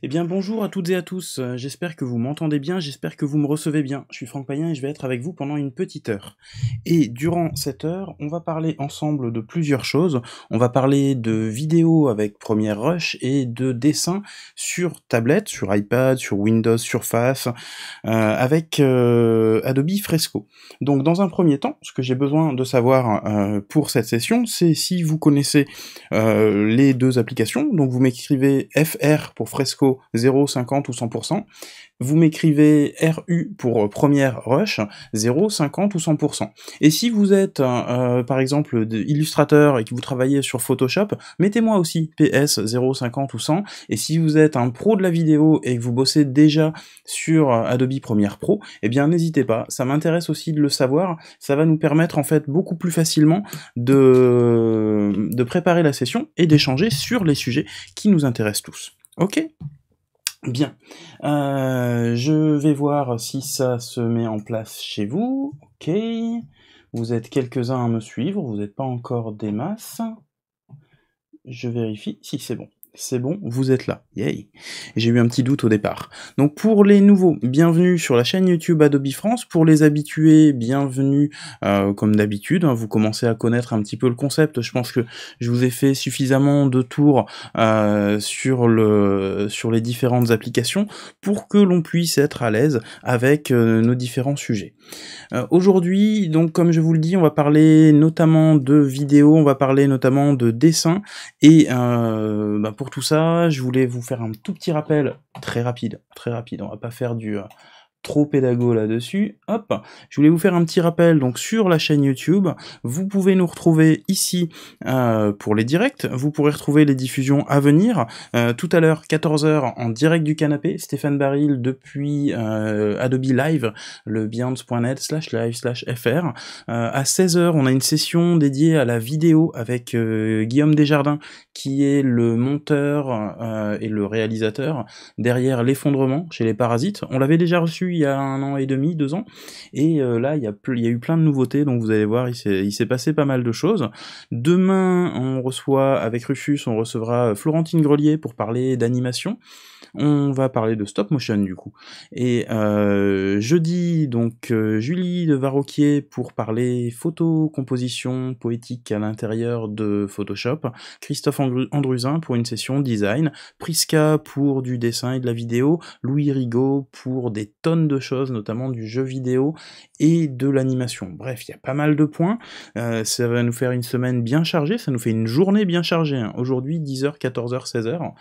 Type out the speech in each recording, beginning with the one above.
Eh bien bonjour à toutes et à tous, euh, j'espère que vous m'entendez bien, j'espère que vous me recevez bien. Je suis Franck Payen et je vais être avec vous pendant une petite heure. Et durant cette heure, on va parler ensemble de plusieurs choses. On va parler de vidéos avec Premiere Rush et de dessins sur tablette, sur iPad, sur Windows Surface, euh, avec euh, Adobe Fresco. Donc dans un premier temps, ce que j'ai besoin de savoir pour cette session, c'est si vous connaissez les deux applications. Donc vous m'écrivez FR pour Fresco 0,50 ou 100%. Vous m'écrivez RU pour euh, première rush, 0, 50 ou 100%. Et si vous êtes, euh, par exemple, illustrateur et que vous travaillez sur Photoshop, mettez-moi aussi PS 0,50 ou 100. Et si vous êtes un pro de la vidéo et que vous bossez déjà sur euh, Adobe Premiere Pro, eh bien n'hésitez pas, ça m'intéresse aussi de le savoir, ça va nous permettre en fait beaucoup plus facilement de préparer la session et d'échanger sur les sujets qui nous intéressent tous. Ok Bien. Euh, je vais voir si ça se met en place chez vous. Ok. Vous êtes quelques-uns à me suivre. Vous n'êtes pas encore des masses. Je vérifie si c'est bon c'est bon, vous êtes là. Yay J'ai eu un petit doute au départ. Donc pour les nouveaux, bienvenue sur la chaîne YouTube Adobe France. Pour les habitués, bienvenue euh, comme d'habitude. Hein, vous commencez à connaître un petit peu le concept. Je pense que je vous ai fait suffisamment de tours euh, sur, les différentes applications pour que l'on puisse être à l'aise avec euh, nos différents sujets. Aujourd'hui, donc comme je vous le dis, on va parler notamment de vidéos, on va parler notamment de dessin. Et bah, pour tout ça. Je voulais vous faire un tout petit rappel très rapide, très rapide. On va pas faire du euh, trop pédago là-dessus. Hop, je voulais vous faire un petit rappel donc sur la chaîne YouTube. Vous pouvez nous retrouver ici euh, pour les directs. Vous pourrez retrouver les diffusions à venir. Euh, tout à l'heure, 14h en direct du canapé, Stéphane Baril depuis euh, Adobe Live, le beyond.net slash live slash fr. à 16h, on a une session dédiée à la vidéo avec Guillaume Desjardins qui est le monteur et le réalisateur derrière l'effondrement chez les parasites. On l'avait déjà reçu il y a un an et demi, deux ans, et euh, là il y, a, eu plein de nouveautés, donc vous allez voir, il s'est passé pas mal de choses. Demain, on reçoit avec Rufus, on recevra euh, Florentine Grelier pour parler d'animation. On va parler de stop motion du coup. Et euh, jeudi, donc Julie de Varroquier pour parler photo, composition poétique à l'intérieur de Photoshop. Christophe Andruzin pour une session design. Prisca pour du dessin et de la vidéo. Louis Rigaud pour des tonnes de choses, notamment du jeu vidéo et de l'animation. Bref, il y a pas mal de points. Euh, ça va nous faire une semaine bien chargée, ça nous fait une journée bien chargée. Hein. Aujourd'hui, 10h, 14h, 16h.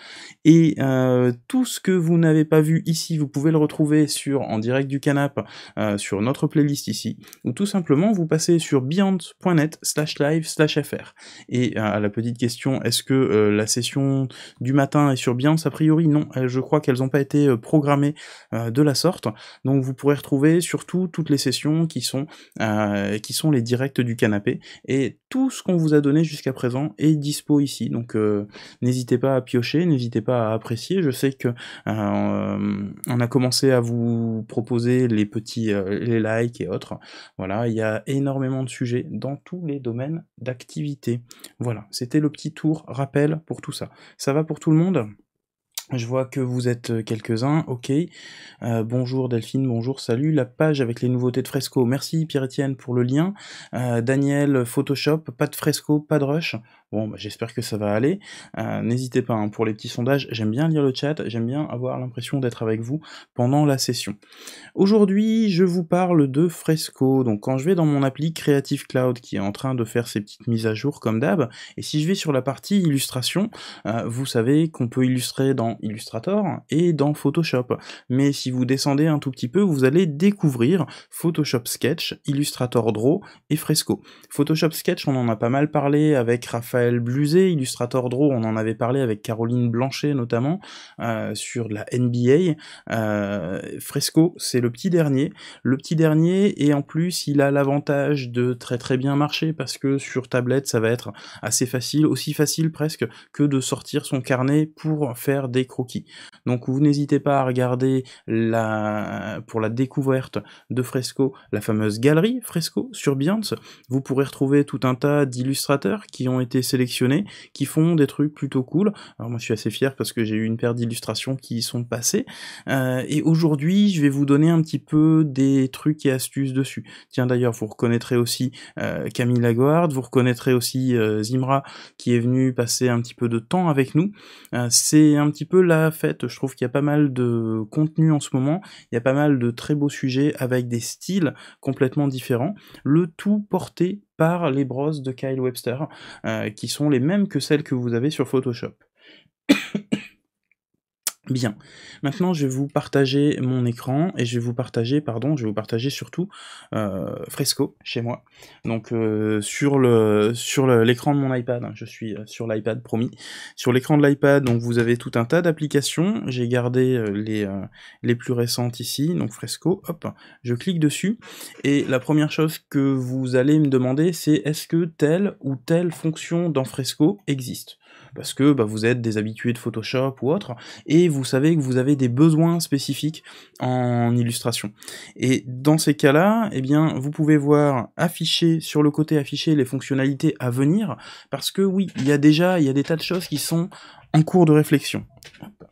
Et euh, tout ce que vous n'avez pas vu ici, vous pouvez le retrouver sur en direct du canap, euh, sur notre playlist ici, ou tout simplement vous passez sur beyond.net slash live slash fr. Et à la petite question, est-ce que la session du matin est sur Beyond A priori, non. Je crois qu'elles n'ont pas été programmées de la sorte. Donc vous pourrez retrouver surtout toutes les sessions qui sont, euh, qui sont les directs du canapé. Et tout ce qu'on vous a donné jusqu'à présent est dispo ici. Donc euh, n'hésitez pas à piocher, n'hésitez pas à apprécier. Je sais que euh, on a commencé à vous proposer les petits les likes et autres. Voilà, il y a énormément de sujets dans tous les domaines d'activité. Voilà, c'était le petit tour rappel pour tout ça. Ça va pour tout le monde je vois que vous êtes euh, quelques-uns, ok. Euh, bonjour Delphine, bonjour, salut. La page avec les nouveautés de Fresco, merci Pierre-Etienne pour le lien. Euh, Daniel, Photoshop, pas de Fresco, pas de Rush. Bon, bah, j'espère que ça va aller. N'hésitez pas, hein, pour les petits sondages, j'aime bien lire le chat, j'aime bien avoir l'impression d'être avec vous pendant la session. Aujourd'hui, je vous parle de Fresco. Donc quand je vais dans mon appli Creative Cloud qui est en train de faire ses petites mises à jour comme d'hab, et si je vais sur la partie illustration, vous savez qu'on peut illustrer dans Illustrator et dans Photoshop. Mais si vous descendez un tout petit peu, vous allez découvrir Photoshop Sketch, Illustrator Draw et Fresco. Photoshop Sketch, on en a pas mal parlé avec Raphaël Bluzet, Illustrator Draw, on en avait parlé avec Caroline Blanchet notamment, euh, sur la NBA. Euh, Fresco, c'est le petit dernier. Le petit dernier, et en plus, il a l'avantage de très très bien marcher, parce que sur tablette, ça va être assez facile, aussi facile presque que de sortir son carnet pour faire des croquis. Donc vous n'hésitez pas à regarder la, pour la découverte de Fresco, la fameuse galerie Fresco sur Behance. Vous pourrez retrouver tout un tas d'illustrateurs qui ont été sélectionnés, qui font des trucs plutôt cool. Alors moi je suis assez fier parce que j'ai eu une paire d'illustrations qui y sont passées. Euh, et aujourd'hui je vais vous donner un petit peu des trucs et astuces dessus. Tiens d'ailleurs vous reconnaîtrez aussi euh, Camille Lagarde, vous reconnaîtrez aussi euh, Zimra qui est venu passer un petit peu de temps avec nous. c'est un petit peu la fête. Je trouve qu'il y a pas mal de contenu en ce moment. Il y a pas mal de très beaux sujets avec des styles complètement différents. Le tout porté par les brosses de Kyle Webster, euh, qui sont les mêmes que celles que vous avez sur Photoshop. Bien. Maintenant, je vais vous partager mon écran et je vais vous partager, pardon, je vais vous partager surtout euh, Fresco chez moi. Donc euh, sur le sur l'écran de mon iPad, hein, je suis euh, sur l'iPad promis. Sur l'écran de l'iPad, donc vous avez tout un tas d'applications. J'ai gardé les les plus récentes ici, donc Fresco. Hop, je clique dessus et la première chose que vous allez me demander, c'est est-ce que telle ou telle fonction dans Fresco existe parce que bah, vous êtes des habitués de Photoshop ou autre, et vous savez que vous avez des besoins spécifiques en illustration. Et dans ces cas-là, eh bien, vous pouvez voir afficher sur le côté afficher les fonctionnalités à venir, parce que oui, il y a déjà il y des tas de choses qui sont en cours de réflexion.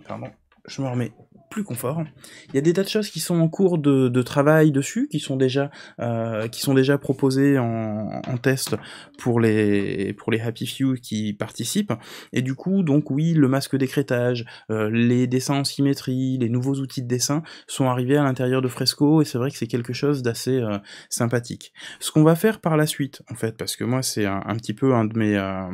Pardon, je me remets plus confort. Il y a des tas de choses qui sont en cours de, travail dessus, qui sont déjà, euh, qui sont déjà proposées en, test pour les, pour les Happy Few qui participent. Et du coup, donc oui, le masque d'écrétage, euh, les dessins en symétrie, les nouveaux outils de dessin sont arrivés à l'intérieur de Fresco, et c'est vrai que c'est quelque chose d'assez euh, sympathique. Ce qu'on va faire par la suite, en fait, parce que moi c'est un, petit peu un de mes, un,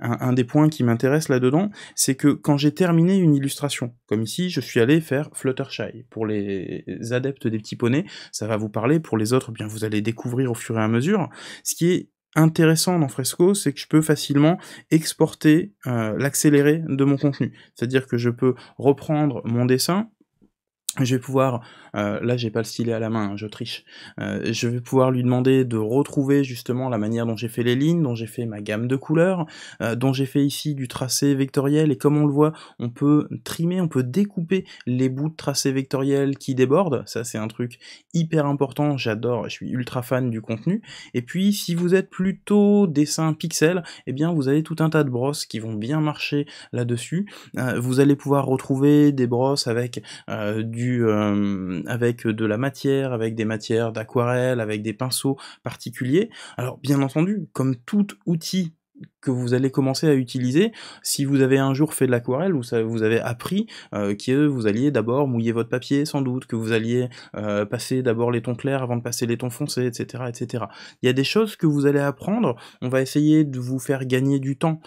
un des points qui m'intéresse là-dedans, c'est que quand j'ai terminé une illustration, comme ici, je suis allé faire Fluttershy. Pour les adeptes des petits poneys, ça va vous parler. Pour les autres, eh bien, vous allez découvrir au fur et à mesure. Ce qui est intéressant dans Fresco, c'est que je peux facilement exporter euh, l'accéléré de mon contenu. C'est-à-dire que je peux reprendre mon dessin, je vais pouvoir, euh, là j'ai pas le stylet à la main, hein, je triche, euh, je vais pouvoir lui demander de retrouver justement la manière dont j'ai fait les lignes, dont j'ai fait ma gamme de couleurs, euh, dont j'ai fait ici du tracé vectoriel, et comme on le voit, on peut trimer, on peut découper les bouts de tracé vectoriel qui débordent, ça c'est un truc hyper important, j'adore, je suis ultra fan du contenu, et puis si vous êtes plutôt dessin pixel, et eh bien vous avez tout un tas de brosses qui vont bien marcher là-dessus, vous allez pouvoir retrouver des brosses avec du euh, avec de la matière, avec des matières d'aquarelle, avec des pinceaux particuliers. Alors bien entendu, comme tout outil que vous allez commencer à utiliser si vous avez un jour fait de l'aquarelle ou vous avez appris euh, que vous alliez d'abord mouiller votre papier sans doute, que vous alliez euh, passer d'abord les tons clairs avant de passer les tons foncés, etc., etc. Il y a des choses que vous allez apprendre, on va essayer de vous faire gagner du temps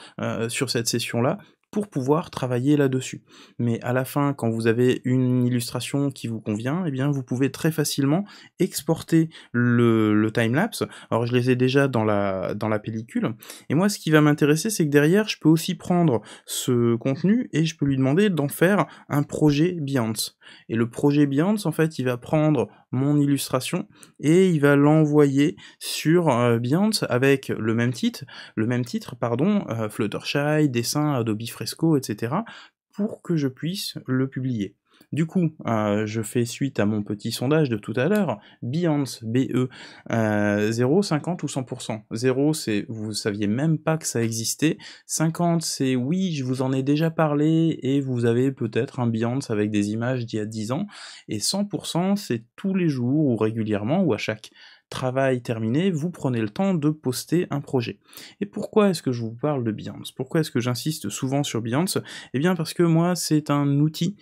sur cette session-là pour pouvoir travailler là-dessus. Mais à la fin, quand vous avez une illustration qui vous convient, eh bien, vous pouvez très facilement exporter le, le timelapse. Alors, je les ai déjà dans la, dans la pellicule. Et moi, ce qui va m'intéresser, c'est que derrière, je peux aussi prendre ce contenu et je peux lui demander d'en faire un projet Beyond. Et le projet Behance, en fait, il va prendre mon illustration et il va l'envoyer sur euh, avec le même titre, le même titre, pardon, euh, Fluttershy, dessin Adobe Fresco, etc., pour que je puisse le publier. Du coup, euh, je fais suite à mon petit sondage de tout à l'heure, BEYONCE, BE, euh, 0, 50 ou 100%. 0, c'est vous saviez même pas que ça existait. 50, c'est oui, je vous en ai déjà parlé et vous avez peut-être un BEYONCE avec des images d'il y a 10 ans. Et 100%, c'est tous les jours ou régulièrement ou à chaque travail terminé, vous prenez le temps de poster un projet. Et pourquoi est-ce que je vous parle de BEYONCE Pourquoi est-ce que j'insiste souvent sur BEYONCE Eh bien parce que moi, c'est un outil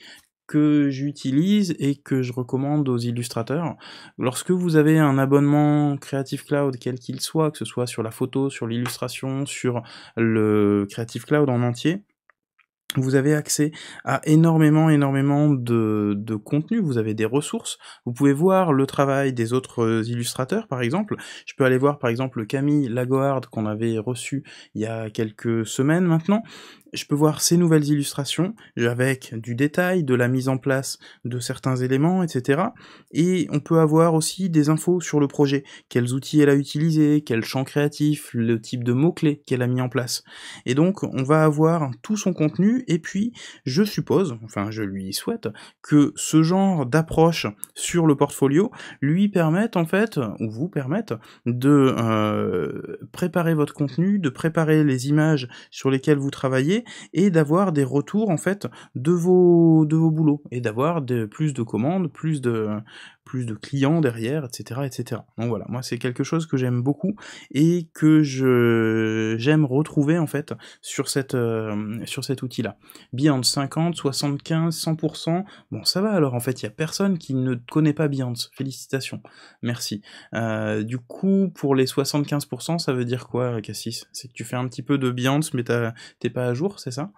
que j'utilise et que je recommande aux illustrateurs. Lorsque vous avez un abonnement Creative Cloud, quel qu'il soit, que ce soit sur la photo, sur l'illustration, sur le Creative Cloud en entier, vous avez accès à énormément, énormément de, de, contenu. Vous avez des ressources. Vous pouvez voir le travail des autres euh, illustrateurs, par exemple. Je peux aller voir, par exemple, Camille Lagoard qu'on avait reçu il y a quelques semaines maintenant. Je peux voir ses nouvelles illustrations avec du détail, de la mise en place de certains éléments, etc. Et on peut avoir aussi des infos sur le projet. Quels outils elle a utilisés, quel champ créatif, le type de mots-clés qu'elle a mis en place. Et donc, on va avoir tout son contenu et puis, je suppose, enfin je lui souhaite, que ce genre d'approche sur le portfolio lui permette en fait, ou vous permette, de euh, préparer votre contenu, de préparer les images sur lesquelles vous travaillez, et d'avoir des retours en fait de vos, de vos boulots, et d'avoir plus de commandes, plus de, plus de clients derrière, etc., etc. Donc voilà, moi c'est quelque chose que j'aime beaucoup et que je j'aime retrouver en fait sur cette euh, sur cet outil-là. Beyond 50, 75, 100%, bon ça va alors en fait, il y a personne qui ne connaît pas Beyond. Félicitations, merci. Euh, du coup, pour les 75%, ça veut dire quoi, Cassis C'est que tu fais un petit peu de Beyond, mais t'es pas à jour, c'est ça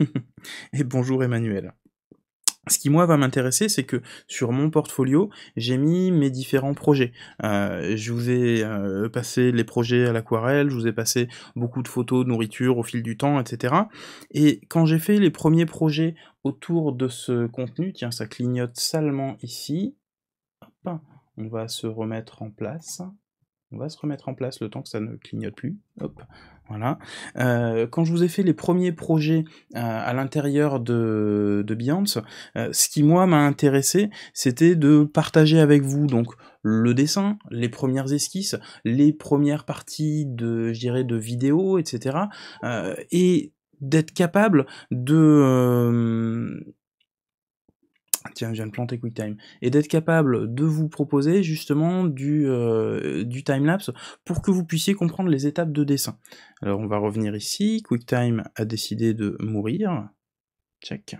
Et bonjour Emmanuel. Ce qui moi va m'intéresser, c'est que sur mon portfolio, j'ai mis mes différents projets. Euh, je vous ai euh, passé les projets à l'aquarelle, je vous ai passé beaucoup de photos de nourriture au fil du temps, etc. Et quand j'ai fait les premiers projets autour de ce contenu, tiens, ça clignote salement ici. on va se remettre en place on va se remettre en place le temps que ça ne clignote plus. Hop, voilà. Euh, quand je vous ai fait les premiers projets euh, à l'intérieur de, de euh, ce qui moi m'a intéressé, c'était de partager avec vous donc le dessin, les premières esquisses, les premières parties de, je dirais, de vidéos, etc. et d'être capable de Tiens, je viens de planter QuickTime. Et d'être capable de vous proposer justement euh, du, timelapse pour que vous puissiez comprendre les étapes de dessin. Alors on va revenir ici. QuickTime a décidé de mourir. Check.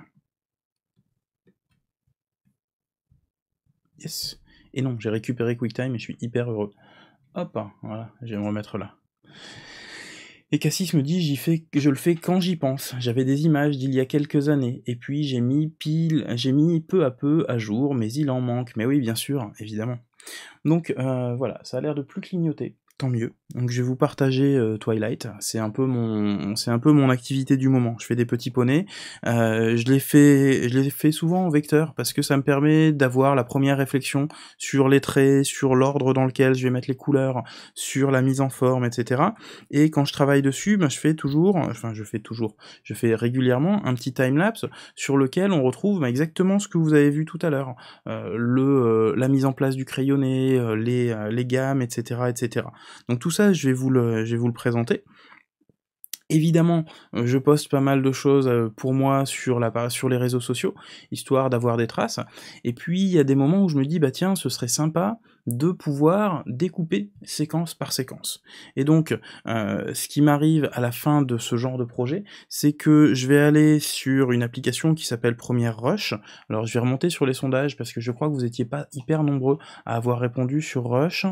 Yes. Et non, j'ai récupéré QuickTime et je suis hyper heureux. Hop, voilà, je vais me remettre là. Et Cassis me dit, j'y fais, je le fais quand j'y pense. J'avais des images d'il y a quelques années, et puis j'ai mis pile, j'ai mis peu à peu à jour, mais il en manque. Mais oui, bien sûr, évidemment. Donc euh, voilà, ça a l'air de plus clignoter tant mieux. Donc je vais vous partager euh, Twilight. C'est un peu mon, c'est un peu mon activité du moment. Je fais des petits poneys. Euh, je les fais, je les fais souvent en vecteur parce que ça me permet d'avoir la première réflexion sur les traits, sur l'ordre dans lequel je vais mettre les couleurs, sur la mise en forme, etc. Et quand je travaille dessus, ben, je fais toujours, enfin je fais toujours, je fais régulièrement un petit time lapse sur lequel on retrouve ben, exactement ce que vous avez vu tout à l'heure, euh, le, la mise en place du crayonné, les, les gammes, etc., etc. Donc tout ça, je vais vous le, présenter. Évidemment, euh, je poste pas mal de choses euh, pour moi sur, les réseaux sociaux, histoire d'avoir des traces. Et puis, il y a des moments où je me dis, bah tiens, ce serait sympa de pouvoir découper séquence par séquence. Et donc, euh, ce qui m'arrive à la fin de ce genre de projet, c'est que je vais aller sur une application qui s'appelle Première Rush. Alors, je vais remonter sur les sondages parce que je crois que vous n'étiez pas hyper nombreux à avoir répondu sur Rush.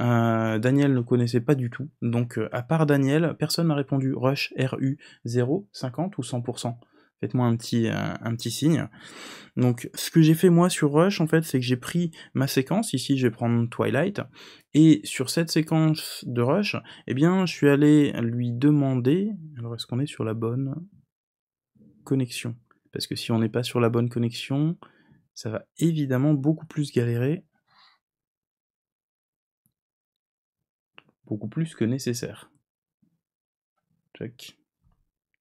Euh, Daniel ne connaissait pas du tout. Donc, euh, à part Daniel, personne n'a répondu Rush, RU, 0, 50 ou 100%. Faites-moi euh, un petit, signe. Donc, ce que j'ai fait moi sur Rush, en fait, c'est que j'ai pris ma séquence. Ici, je vais prendre Twilight. Et sur cette séquence de Rush, eh bien, je suis allé lui demander. Alors, est-ce qu'on est sur la bonne connexion Parce que si on n'est pas sur la bonne connexion, ça va évidemment beaucoup plus galérer. beaucoup plus que nécessaire. Check.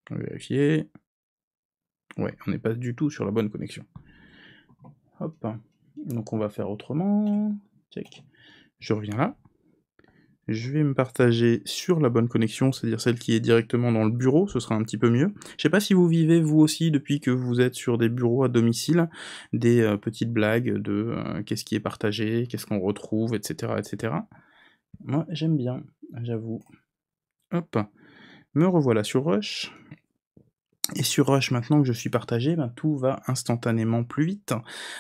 On va vérifier. Ouais, on n'est pas du tout sur la bonne connexion. Hop. Donc on va faire autrement. Check. Je reviens là. Je vais me partager sur la bonne connexion, c'est-à-dire celle qui est directement dans le bureau, ce sera un petit peu mieux. Je sais pas si vous vivez vous aussi depuis que vous êtes sur des bureaux à domicile, des euh, petites blagues de euh, qu'est-ce qui est partagé, qu'est-ce qu'on retrouve, etc., etc. Moi, j'aime bien, j'avoue. Hop. Me revoilà sur Rush. Et sur Rush, maintenant que je suis partagé, bah, tout va instantanément plus vite.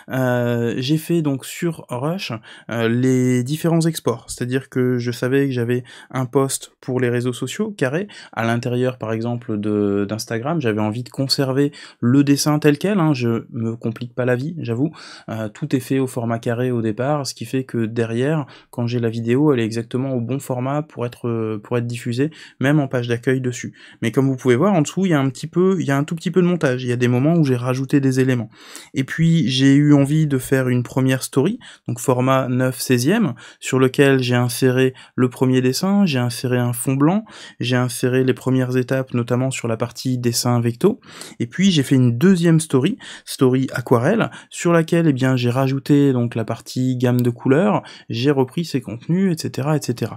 Euh, j'ai fait donc sur Rush euh, les différents exports, c'est-à-dire que je savais que j'avais un post pour les réseaux sociaux carré à l'intérieur, par exemple, d'Instagram. J'avais envie de conserver le dessin tel quel. Hein. je me complique pas la vie, j'avoue. Euh, tout est fait au format carré au départ, ce qui fait que derrière, quand j'ai la vidéo, elle est exactement au bon format pour être pour être diffusée, même en page d'accueil dessus. Mais comme vous pouvez voir, en dessous, il y a un petit peu il y a un tout petit peu de montage. Il y a des moments où j'ai rajouté des éléments. Et puis j'ai eu envie de faire une première story, donc format 9 16e, sur lequel j'ai inséré le premier dessin, j'ai inséré un fond blanc, j'ai inséré les premières étapes, notamment sur la partie dessin vecto. Et puis j'ai fait une deuxième story, story aquarelle, sur laquelle eh bien j'ai rajouté donc la partie gamme de couleurs, j'ai repris ses contenus, etc., etc.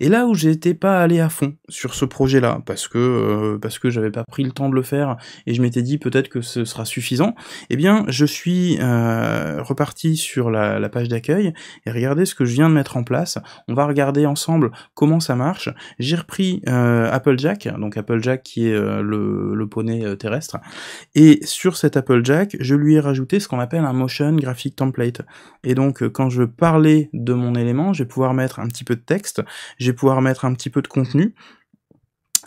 Et là où j'étais pas allé à fond sur ce projet-là, parce que euh, parce que j'avais pas pris le temps de le faire et je m'étais dit peut-être que ce sera suffisant, eh bien je suis euh, reparti sur la, page d'accueil et regardez ce que je viens de mettre en place. On va regarder ensemble comment ça marche. J'ai repris euh, Applejack, donc Applejack qui est euh, le, le, poney terrestre, et sur cet Applejack, je lui ai rajouté ce qu'on appelle un motion graphic template. Et donc quand je parlais de mon élément, je vais pouvoir mettre un petit peu de texte je vais pouvoir mettre un petit peu de contenu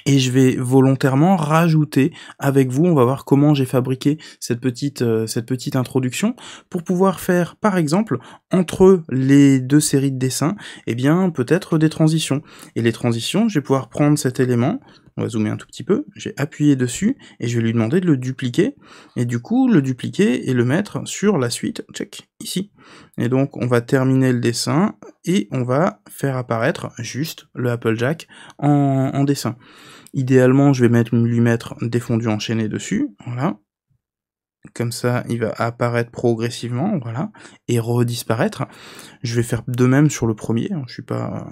et je vais volontairement rajouter avec vous, on va voir comment j'ai fabriqué cette petite, euh, introduction, pour pouvoir faire, par exemple, entre les deux séries de dessins, et eh bien, peut-être des transitions. Et les transitions, je vais pouvoir prendre cet élément, on va zoomer un tout petit peu, j'ai appuyé dessus et je vais lui demander de le dupliquer, et du coup le dupliquer et le mettre sur la suite, check, ici. Et donc on va terminer le dessin et on va faire apparaître juste le Apple en, en dessin. Idéalement je vais mettre, lui mettre des fondus enchaînés dessus, voilà, comme ça il va apparaître progressivement, voilà, et redisparaître. Je vais faire de même sur le premier, je suis pas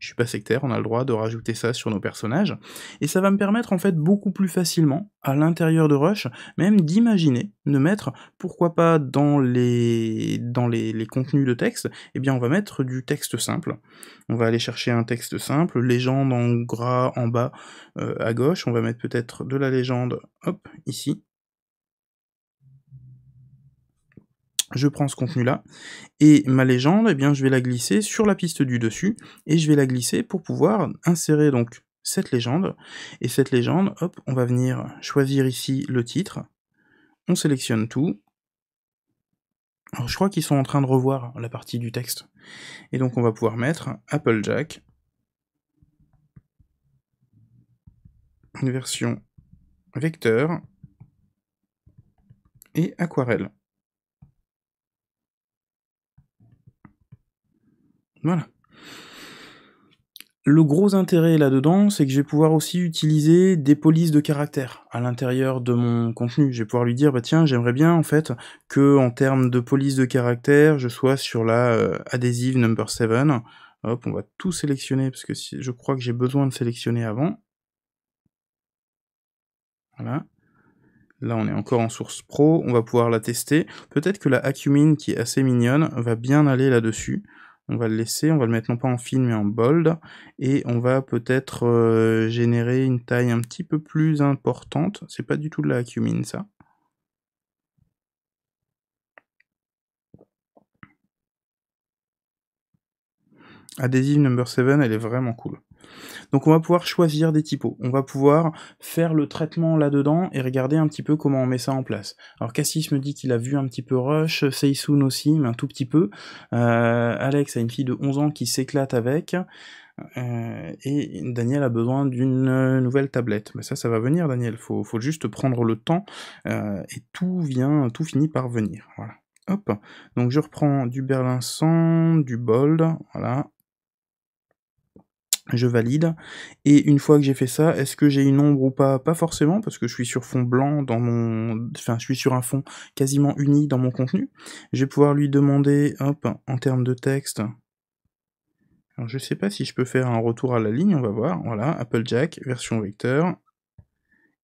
je suis pas sectaire, on a le droit de rajouter ça sur nos personnages, et ça va me permettre en fait beaucoup plus facilement, à l'intérieur de Rush, même d'imaginer, de mettre, pourquoi pas dans les, dans les, contenus de texte, eh bien on va mettre du texte simple. On va aller chercher un texte simple, légende en gras en bas euh, à gauche, on va mettre peut-être de la légende, hop, ici, je prends ce contenu-là, et ma légende, eh bien, je vais la glisser sur la piste du dessus, et je vais la glisser pour pouvoir insérer donc cette légende, et cette légende, hop, on va venir choisir ici le titre, on sélectionne tout, alors je crois qu'ils sont en train de revoir la partie du texte, et donc on va pouvoir mettre Applejack, une version vecteur, et aquarelle. Voilà. Le gros intérêt là-dedans, c'est que je vais pouvoir aussi utiliser des polices de caractère à l'intérieur de mon contenu. Je vais pouvoir lui dire, bah tiens, j'aimerais bien en fait que en termes de police de caractère, je sois sur la euh, adhésive number 7. Hop, on va tout sélectionner parce que je crois que j'ai besoin de sélectionner avant. Voilà. Là, on est encore en source pro, on va pouvoir la tester. Peut-être que la Acumin, qui est assez mignonne, va bien aller là-dessus. On va le laisser, on va le mettre non pas en film mais en bold. Et on va peut-être euh, générer une taille un petit peu plus importante. C'est pas du tout de la cumine, ça. Adhésive number 7, elle est vraiment cool. Donc on va pouvoir choisir des typos, on va pouvoir faire le traitement là-dedans et regarder un petit peu comment on met ça en place. Alors Cassis me dit qu'il a vu un petit peu Rush, Seisun aussi, mais un tout petit peu. Euh, Alex a une fille de 11 ans qui s'éclate avec. Euh, et Daniel a besoin d'une nouvelle tablette. Mais ça, ça va venir, Daniel. Faut, faut juste prendre le temps euh, et tout vient, tout finit par venir. Voilà. Hop. Donc je reprends du Berlin 100, du Bold, voilà, je valide. Et une fois que j'ai fait ça, est-ce que j'ai une ombre ou pas Pas forcément, parce que je suis sur fond blanc dans mon... Enfin, je suis sur un fond quasiment uni dans mon contenu. Je vais pouvoir lui demander, hop, en termes de texte... je ne sais pas si je peux faire un retour à la ligne, on va voir. Voilà, Applejack, version vecteur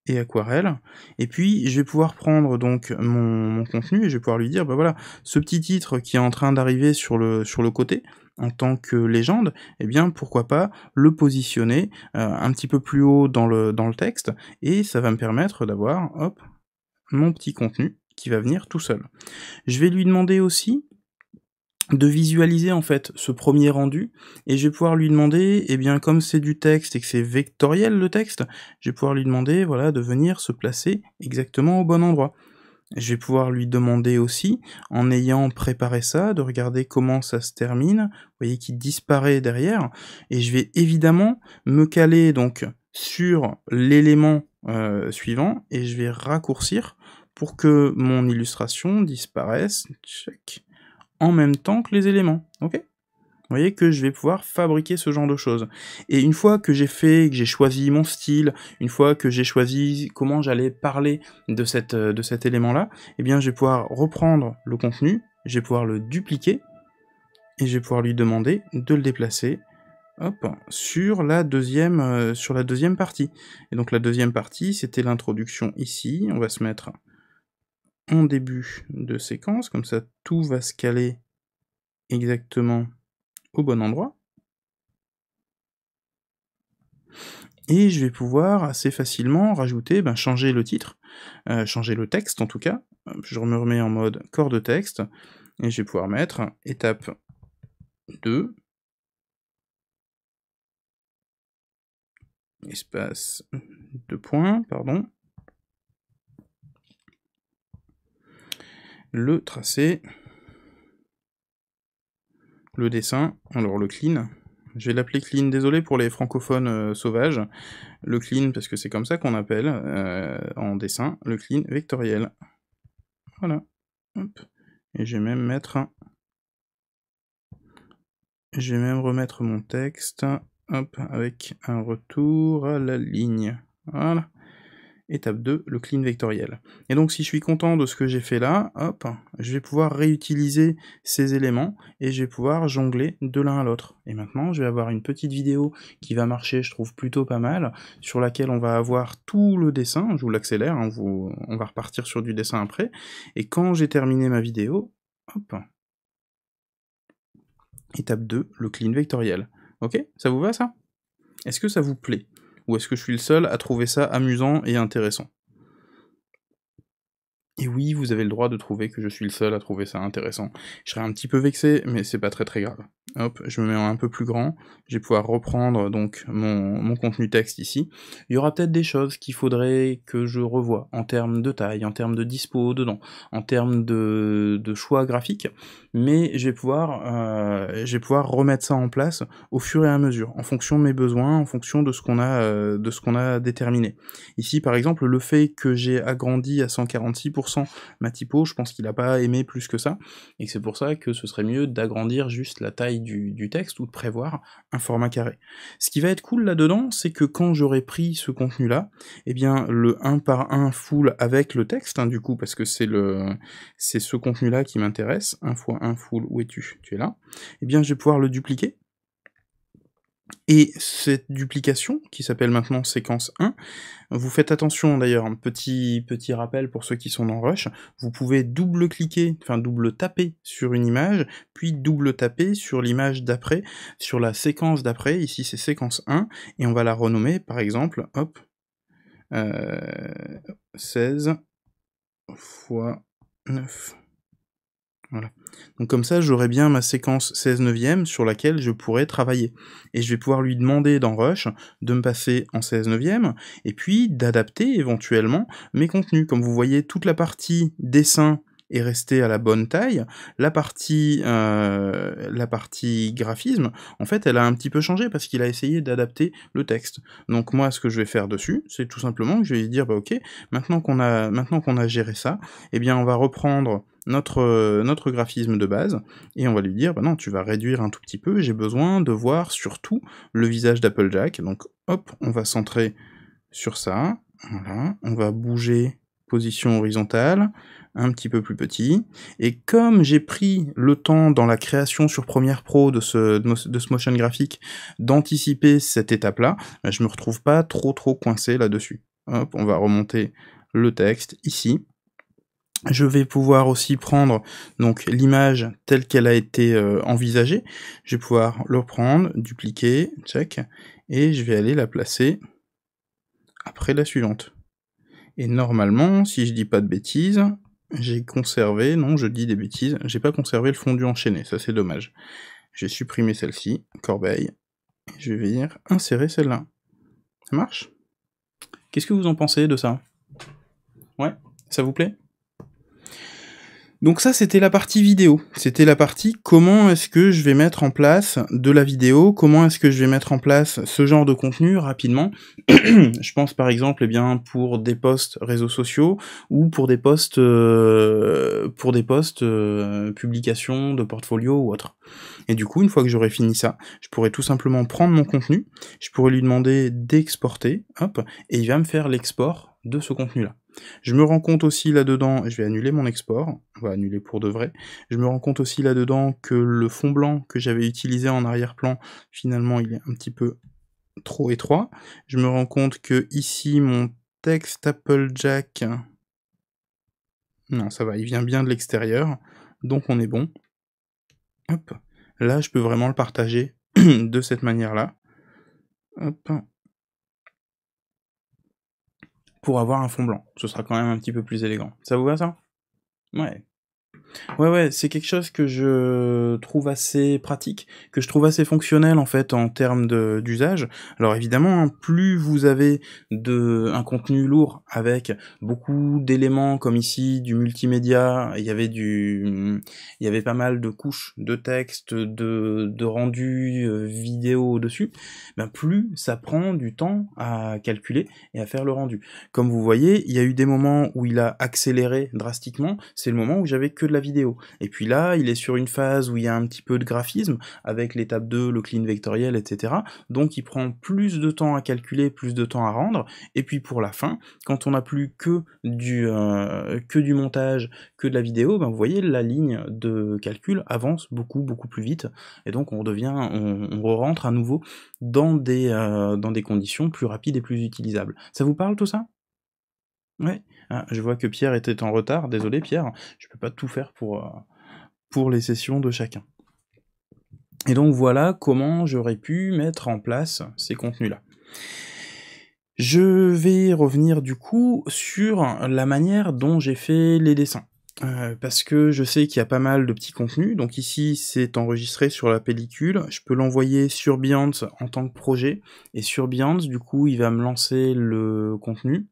et aquarelle. Et puis, je vais pouvoir prendre donc mon, contenu et je vais pouvoir lui dire, bah, voilà, ce petit titre qui est en train d'arriver sur le, sur le côté, en tant que légende, et eh bien pourquoi pas le positionner euh, un petit peu plus haut dans le, dans le texte, et ça va me permettre d'avoir, hop, mon petit contenu qui va venir tout seul. Je vais lui demander aussi de visualiser en fait ce premier rendu et je vais pouvoir lui demander et eh bien comme c'est du texte et que c'est vectoriel le texte je vais pouvoir lui demander voilà de venir se placer exactement au bon endroit je vais pouvoir lui demander aussi, en ayant préparé ça, de regarder comment ça se termine. Vous voyez qu'il disparaît derrière. Et je vais évidemment me caler donc sur l'élément euh, suivant et je vais raccourcir pour que mon illustration disparaisse check, en même temps que les éléments. ok vous voyez que je vais pouvoir fabriquer ce genre de choses. Et une fois que j'ai fait, que j'ai choisi mon style, une fois que j'ai choisi comment j'allais parler de, cette, euh, de cet élément-là, eh bien je vais pouvoir reprendre le contenu, je vais pouvoir le dupliquer, et je vais pouvoir lui demander de le déplacer sur, la deuxième, euh, sur la deuxième partie. Et donc la deuxième partie, c'était l'introduction ici. On va se mettre en début de séquence, comme ça tout va se caler exactement bon endroit. Et je vais pouvoir assez facilement rajouter, ben, changer le titre, euh, changer le texte en tout cas. Je me remets en mode corps de texte et je vais pouvoir mettre étape 2, espace de points, pardon. Le tracé le dessin, alors le clean, je vais l'appeler clean, désolé pour les francophones euh, sauvages, le clean parce que c'est comme ça qu'on appelle euh, en dessin, le clean vectoriel. Voilà, et j'ai même mettre, je même remettre mon texte, Hop. avec un retour à la ligne, voilà. Étape 2, le clean vectoriel. Et donc si je suis content de ce que j'ai fait là, hop, je vais pouvoir réutiliser ces éléments et je vais pouvoir jongler de l'un à l'autre. Et maintenant, je vais avoir une petite vidéo qui va marcher, je trouve plutôt pas mal, sur laquelle on va avoir tout le dessin, je vous l'accélère, hein, on va repartir sur du dessin après, et quand j'ai terminé ma vidéo, hop, étape 2, le clean vectoriel. Ok Ça vous va ça Est-ce que ça vous plaît ou est-ce que je suis le seul à trouver ça amusant et intéressant et oui, vous avez le droit de trouver que je suis le seul à trouver ça intéressant. Je serais un petit peu vexé, mais c'est pas très très grave. Hop, je me mets un peu plus grand. Je vais pouvoir reprendre donc mon, contenu texte ici. Il y aura peut-être des choses qu'il faudrait que je revoie en termes de taille, en termes de dispo dedans, en termes de, choix graphique, mais je vais, pouvoir, euh, pouvoir remettre ça en place au fur et à mesure, en fonction de mes besoins, en fonction de ce qu'on a, euh, de ce qu'on a déterminé. Ici, par exemple, le fait que j'ai agrandi à 146%, Ma Matipo, je pense qu'il n'a pas aimé plus que ça, et c'est pour ça que ce serait mieux d'agrandir juste la taille du, texte ou de prévoir un format carré. Ce qui va être cool là-dedans, c'est que quand j'aurai pris ce contenu-là, eh bien le 1 par 1 full avec le texte, hein, du coup, parce que c'est le c'est ce contenu-là qui m'intéresse, 1 x 1 full, où es-tu Tu es là, eh bien je vais pouvoir le dupliquer, et cette duplication, qui s'appelle maintenant séquence 1, vous faites attention d'ailleurs, un petit, petit rappel pour ceux qui sont dans Rush, vous pouvez double-cliquer, enfin double-taper sur une image, puis double-taper sur l'image d'après, sur la séquence d'après, ici c'est séquence 1, et on va la renommer par exemple, hop, 16 x 9. Voilà. Donc comme ça, j'aurai bien ma séquence 16 neuvième sur laquelle je pourrais travailler. Et je vais pouvoir lui demander dans Rush de me passer en 16 neuvième, et puis d'adapter éventuellement mes contenus. Comme vous voyez, toute la partie dessin est restée à la bonne taille. La partie, euh, la partie graphisme, en fait, elle a un petit peu changé parce qu'il a essayé d'adapter le texte. Donc moi, ce que je vais faire dessus, c'est tout simplement que je vais lui dire, bah ok, maintenant qu'on a, maintenant qu'on a géré ça, eh bien on va reprendre notre, euh, notre graphisme de base, et on va lui dire, bah non, tu vas réduire un tout petit peu, j'ai besoin de voir surtout le visage d'Applejack, donc hop, on va centrer sur ça, on va bouger position horizontale, un petit peu plus petit. Et comme j'ai pris le temps dans la création sur Premiere Pro de ce, de ce motion graphique d'anticiper cette étape-là, je me retrouve pas trop trop coincé là-dessus. Hop, on va remonter le texte ici je vais pouvoir aussi prendre donc l'image telle qu'elle a été euh, envisagée. Je vais pouvoir le reprendre, dupliquer, check, et je vais aller la placer après la suivante. Et normalement, si je dis pas de bêtises, j'ai conservé, non je dis des bêtises, j'ai pas conservé le fondu enchaîné, ça c'est dommage. J'ai supprimé celle-ci, corbeille, et je vais venir insérer celle-là. Ça marche Qu'est-ce que vous en pensez de ça Ouais Ça vous plaît donc ça, c'était la partie vidéo. C'était la partie comment est-ce que je vais mettre en place de la vidéo, comment est-ce que je vais mettre en place ce genre de contenu rapidement. je pense par exemple, eh bien pour des posts réseaux sociaux ou pour des posts euh, pour des posts euh, publications de portfolio ou autre. Et du coup, une fois que j'aurai fini ça, je pourrais tout simplement prendre mon contenu, je pourrais lui demander d'exporter, hop, et il va me faire l'export de ce contenu-là. Je me rends compte aussi là-dedans, je vais annuler mon export, on va annuler pour de vrai, je me rends compte aussi là-dedans que le fond blanc que j'avais utilisé en arrière-plan, finalement il est un petit peu trop étroit. Je me rends compte que ici mon texte Applejack, non ça va, il vient bien de l'extérieur, donc on est bon. Hop, là je peux vraiment le partager de cette manière-là. Hop, pour avoir un fond blanc. Ce sera quand même un petit peu plus élégant. Ça vous va ça Ouais. Ouais, ouais, c'est quelque chose que je trouve assez pratique, que je trouve assez fonctionnel en fait en termes d'usage. Alors évidemment, hein, plus vous avez de, un contenu lourd avec beaucoup d'éléments comme ici du multimédia, il y avait du, il y avait pas mal de couches de texte, de, de rendu euh, vidéo dessus, ben, plus ça prend du temps à calculer et à faire le rendu. Comme vous voyez, il y a eu des moments où il a accéléré drastiquement. C'est le moment où j'avais que de la vidéo. Et puis là, il est sur une phase où il y a un petit peu de graphisme, avec l'étape 2, le clean vectoriel, etc. Donc il prend plus de temps à calculer, plus de temps à rendre. Et puis pour la fin, quand on n'a plus que du, euh, que du montage, que de la vidéo, ben vous voyez, la ligne de calcul avance beaucoup, beaucoup plus vite. Et donc on devient, on, rentre à nouveau dans des, euh, dans des conditions plus rapides et plus utilisables. Ça vous parle tout ça Ouais. Ah, je vois que Pierre était en retard. Désolé, Pierre. Je ne peux pas tout faire euh, pour, les sessions de chacun. Et donc voilà comment j'aurais pu mettre en place ces contenus-là. Je vais revenir du coup sur la manière dont j'ai fait les dessins. Euh, parce que je sais qu'il y a pas mal de petits contenus, donc ici c'est enregistré sur la pellicule, je peux l'envoyer sur Beyond en tant que projet, et sur Beyond, du coup il va me lancer le contenu,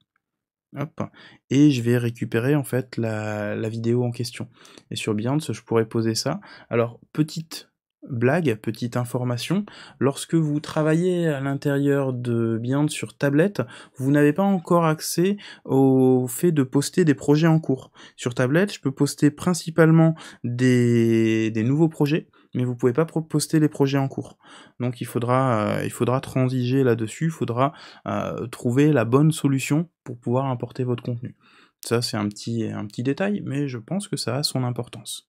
et je vais récupérer en fait la, vidéo en question. Et sur Beyonds, je pourrais poser ça. Alors, petite blague, petite information, lorsque vous travaillez à l'intérieur de Beyond sur tablette, vous n'avez pas encore accès au fait de poster des projets en cours. Sur tablette, je peux poster principalement des nouveaux projets, mais vous pouvez pas poster les projets en cours. Donc il faudra, euh, il faudra transiger là-dessus, il faudra euh, trouver la bonne solution pour pouvoir importer votre contenu. Ça c'est un petit, un petit détail, mais je pense que ça a son importance.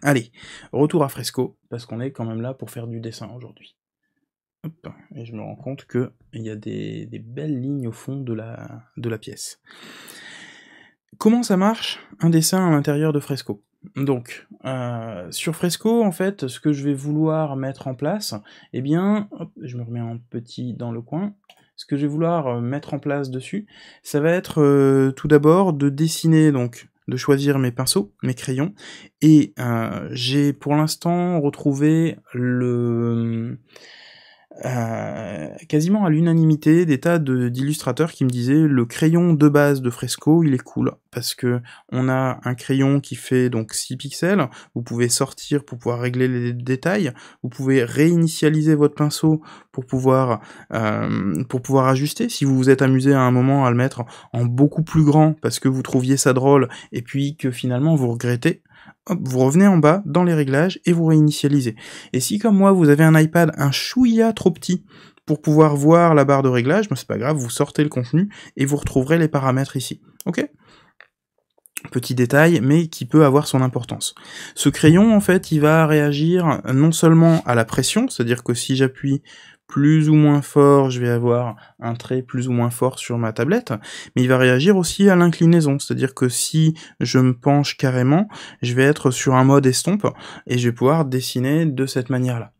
Allez, retour à Fresco, parce qu'on est quand même là pour faire du dessin aujourd'hui. et je me rends compte qu'il y a des, des, belles lignes au fond de la, de la pièce. Comment ça marche un dessin à l'intérieur de Fresco donc, euh, sur Fresco, en fait, ce que je vais vouloir mettre en place, eh bien, je me remets en petit dans le coin, ce que je vais vouloir euh, mettre en place dessus, ça va être euh, tout d'abord de dessiner, donc de choisir mes pinceaux, mes crayons, et j'ai pour l'instant retrouvé le... Euh, quasiment à l'unanimité des tas d'illustrateurs qui me disaient le crayon de base de Fresco il est cool parce que on a un crayon qui fait donc 6 pixels, vous pouvez sortir pour pouvoir régler les détails, vous pouvez réinitialiser votre pinceau pour pouvoir euh, pour pouvoir ajuster si vous vous êtes amusé à un moment à le mettre en beaucoup plus grand parce que vous trouviez ça drôle et puis que finalement vous regrettez, vous revenez en bas dans les réglages et vous réinitialisez. Et si comme moi vous avez un iPad un chouïa trop petit pour pouvoir voir la barre de réglage, ben c'est pas grave, vous sortez le contenu et vous retrouverez les paramètres ici. Ok Petit détail, mais qui peut avoir son importance. Ce crayon, en fait, il va réagir non seulement à la pression, c'est-à-dire que si j'appuie plus ou moins fort, je vais avoir un trait plus ou moins fort sur ma tablette, mais il va réagir aussi à l'inclinaison, c'est-à-dire que si je me penche carrément, je vais être sur un mode estompe et je vais pouvoir dessiner de cette manière-là.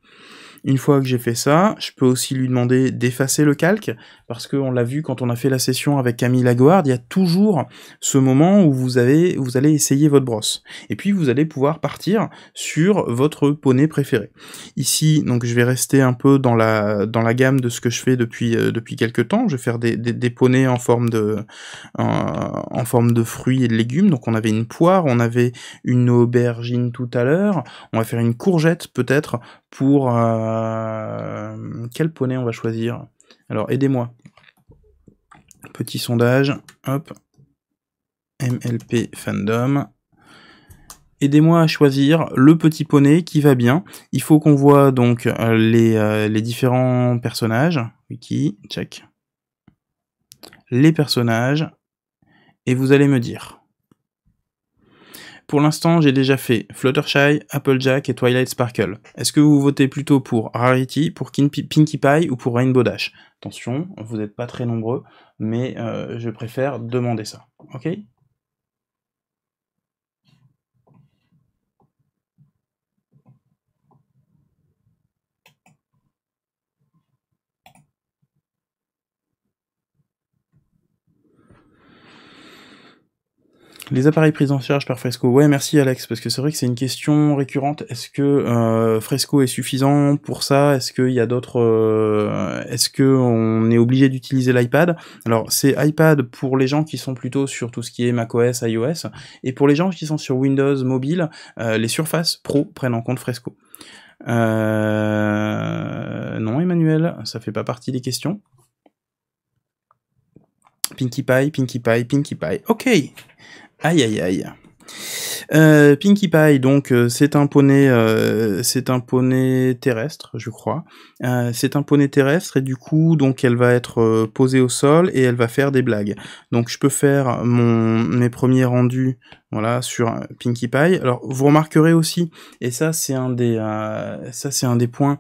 Une fois que j'ai fait ça, je peux aussi lui demander d'effacer le calque, parce qu'on l'a vu quand on a fait la session avec Camille Lagoard, il y a toujours ce moment où vous, avez, vous allez essayer votre brosse. Et puis vous allez pouvoir partir sur votre poney préféré. Ici, donc je vais rester un peu dans la, dans la gamme de ce que je fais depuis, euh, depuis quelques temps. Je vais faire des, des, poneys en forme, de, en forme de fruits et de légumes. Donc on avait une poire, on avait une aubergine tout à l'heure, on va faire une courgette peut-être pour... Euh, quel poney on va choisir Alors, aidez-moi. Petit sondage. Hop. MLP Fandom. Aidez-moi à choisir le petit poney qui va bien. Il faut qu'on voit donc euh, les, euh, les différents personnages. Wiki, check. Les personnages. Et vous allez me dire. Pour l'instant, j'ai déjà fait Fluttershy, Applejack et Twilight Sparkle. Est-ce que vous votez plutôt pour Rarity, pour Pinkie Pie ou pour Rainbow Dash Attention, vous n'êtes pas très nombreux, mais euh, je préfère demander ça. Ok Les appareils pris en charge par Fresco. Ouais, merci Alex, parce que c'est vrai que c'est une question récurrente. Est-ce que euh, Fresco est suffisant pour ça Est-ce qu'il y a d'autres euh, Est-ce que on est obligé d'utiliser l'iPad Alors c'est iPad pour les gens qui sont plutôt sur tout ce qui est macOS, iOS, et pour les gens qui sont sur Windows mobile, euh, les surfaces Pro prennent en compte Fresco. Non, Emmanuel, ça fait pas partie des questions. Pinky Pie, Pinky Pie, Pinky Pie. Ok. Aïe aïe aïe. Euh, Pinkie Pie, donc, euh, c'est un poney, euh, c'est un poney terrestre, je crois. Euh, c'est un poney terrestre et du coup, donc, elle va être posée au sol et elle va faire des blagues. Donc, je peux faire mon mes premiers rendus, voilà, sur Pinkie Pie. Alors, vous remarquerez aussi, et ça, c'est un des, ça, c'est un des points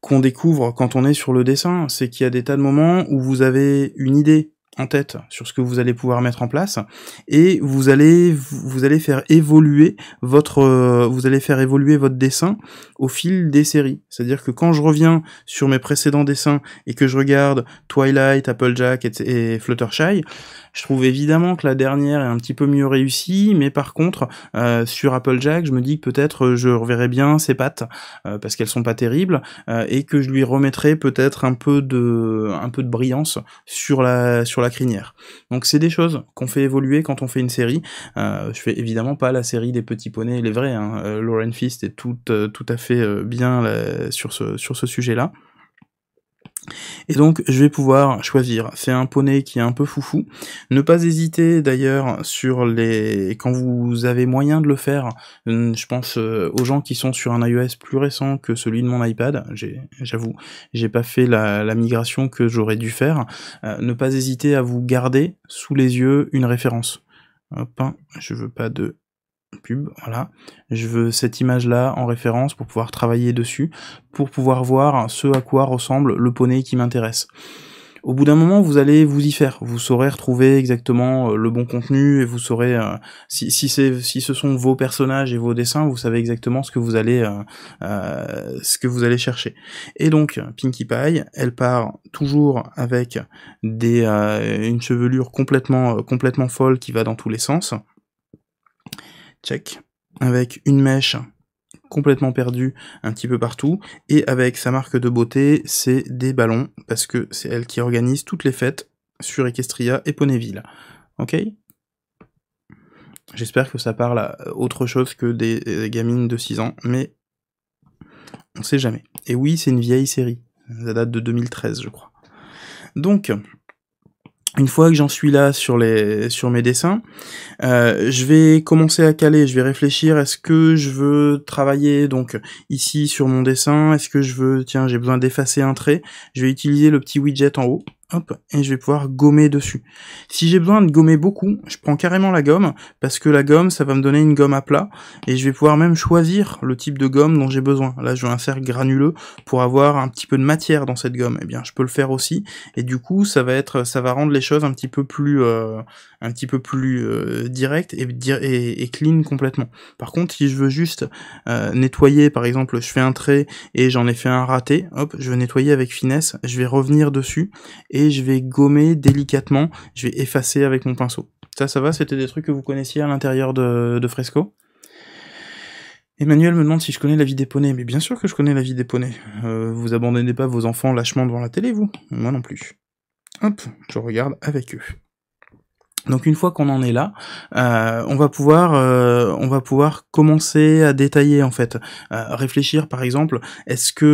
qu'on découvre quand on est sur le dessin, c'est qu'il y a des tas de moments où vous avez une idée en tête sur ce que vous allez pouvoir mettre en place et vous allez vous allez faire évoluer votre euh, vous allez faire évoluer votre dessin au fil des séries. C'est-à-dire que quand je reviens sur mes précédents dessins et que je regarde Twilight, Applejack et, et Fluttershy, je trouve évidemment que la dernière est un petit peu mieux réussie, mais par contre euh, sur Applejack, je me dis que peut-être euh, je reverrai bien ses pattes parce qu'elles sont pas terribles et que je lui remettrai peut-être un peu de un peu de brillance sur la sur la crinière. Donc c'est des choses qu'on fait évoluer quand on fait une série. Euh, je fais évidemment pas la série des petits poneys, les vrais. vrai hein. euh, Lauren Fist est tout, euh, tout à fait bien sur sur ce sujet-là. Et donc je vais pouvoir choisir. C'est un poney qui est un peu foufou. Ne pas hésiter d'ailleurs sur les quand vous avez moyen de le faire. Hum, je pense euh, aux gens qui sont sur un iOS plus récent que celui de mon iPad. J'avoue, j'ai pas fait la, migration que j'aurais dû faire. Euh, ne pas hésiter à vous garder sous les yeux une référence. Hop, hein, je veux pas de pub, voilà. Je veux cette image-là en référence pour pouvoir travailler dessus, pour pouvoir voir ce à quoi ressemble le poney qui m'intéresse. Au bout d'un moment, vous allez vous y faire. Vous saurez retrouver exactement euh, le bon contenu et vous saurez euh, si c'est si ce sont vos personnages et vos dessins, vous savez exactement ce que vous allez euh, ce que vous allez chercher. Et donc Pinkie Pie, elle part toujours avec des une chevelure complètement complètement folle qui va dans tous les sens avec une mèche complètement perdue un petit peu partout, et avec sa marque de beauté, c'est des ballons, parce que c'est elle qui organise toutes les fêtes sur Equestria et Poneyville. Ok J'espère que ça parle à autre chose que des gamines de 6 ans, mais on sait jamais. Et oui, c'est une vieille série. Ça date de 2013, je crois. Donc, une fois que j'en suis là sur les sur mes dessins, euh, je vais commencer à caler, je vais réfléchir est-ce que je veux travailler donc ici sur mon dessin, est-ce que je veux tiens, j'ai besoin d'effacer un trait, je vais utiliser le petit widget en haut hop, et je vais pouvoir gommer dessus. Si j'ai besoin de gommer beaucoup, je prends carrément la gomme, parce que la gomme, ça va me donner une gomme à plat, et je vais pouvoir même choisir le type de gomme dont j'ai besoin. Là, je veux un cercle granuleux pour avoir un petit peu de matière dans cette gomme. Eh bien, je peux le faire aussi, et du coup, ça va être, ça va rendre les choses un petit peu plus, euh, un petit peu plus euh, direct et, et, et, clean complètement. Par contre, si je veux juste euh, nettoyer, par exemple, je fais un trait et j'en ai fait un raté, hop, je vais nettoyer avec finesse, je vais revenir dessus et je vais gommer délicatement, je vais effacer avec mon pinceau. Ça, ça va, c'était des trucs que vous connaissiez à l'intérieur de, Fresco Emmanuel me demande si je connais la vie des poneys, mais bien sûr que je connais la vie des poneys. Euh, vous abandonnez pas vos enfants lâchement devant la télé, vous Moi non plus. Hop, je regarde avec eux. Donc une fois qu'on en est là, euh, on va pouvoir euh, on va pouvoir commencer à détailler en fait, euh, réfléchir par exemple, est-ce que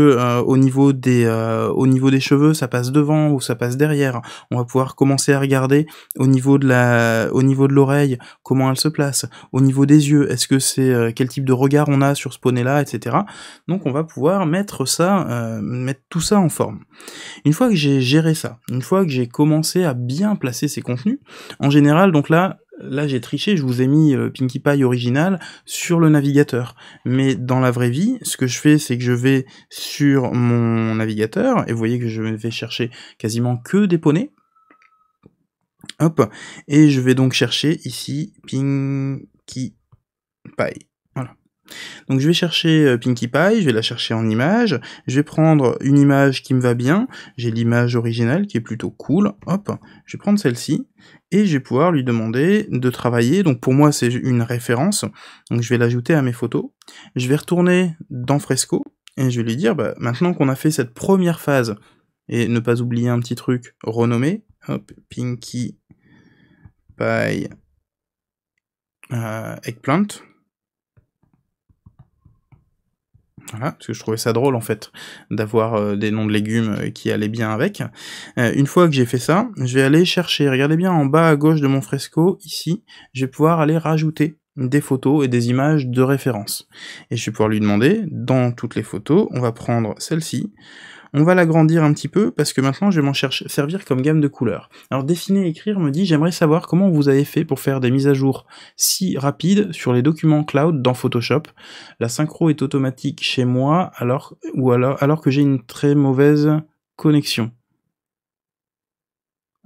au niveau des au niveau des cheveux ça passe devant ou ça passe derrière On va pouvoir commencer à regarder au niveau de la au niveau de l'oreille comment elle se place, au niveau des yeux est-ce que c'est quel type de regard on a sur ce poney là, etc. Donc on va pouvoir mettre ça mettre tout ça en forme. Une fois que j'ai géré ça, une fois que j'ai commencé à bien placer ces contenus, en général donc là, là j'ai triché, je vous ai mis Pinky euh, Pinkie Pie original sur le navigateur. Mais dans la vraie vie, ce que je fais, c'est que je vais sur mon navigateur, et vous voyez que je vais chercher quasiment que des poneys. Hop, et je vais donc chercher ici Pinkie Pie. Donc je vais chercher euh, Pinkie Pie, je vais la chercher en image, je vais prendre une image qui me va bien, j'ai l'image originale qui est plutôt cool, hop, je vais prendre celle-ci, et je vais pouvoir lui demander de travailler, donc pour moi c'est une référence, donc je vais l'ajouter à mes photos, je vais retourner dans Fresco, et je vais lui dire, bah, maintenant qu'on a fait cette première phase, et ne pas oublier un petit truc renommé, hop, Pinkie Pie euh, Eggplant, Voilà, parce que je trouvais ça drôle en fait d'avoir euh, des noms de légumes euh, qui allaient bien avec. Euh, une fois que j'ai fait ça, je vais aller chercher, regardez bien en bas à gauche de mon fresco, ici, je vais pouvoir aller rajouter des photos et des images de référence. Et je vais pouvoir lui demander, dans toutes les photos, on va prendre celle-ci, on va l'agrandir un petit peu parce que maintenant je vais m'en servir comme gamme de couleurs. Alors Dessiner et écrire me dit j'aimerais savoir comment vous avez fait pour faire des mises à jour si rapides sur les documents cloud dans Photoshop. La synchro est automatique chez moi alors ou alors alors que j'ai une très mauvaise connexion.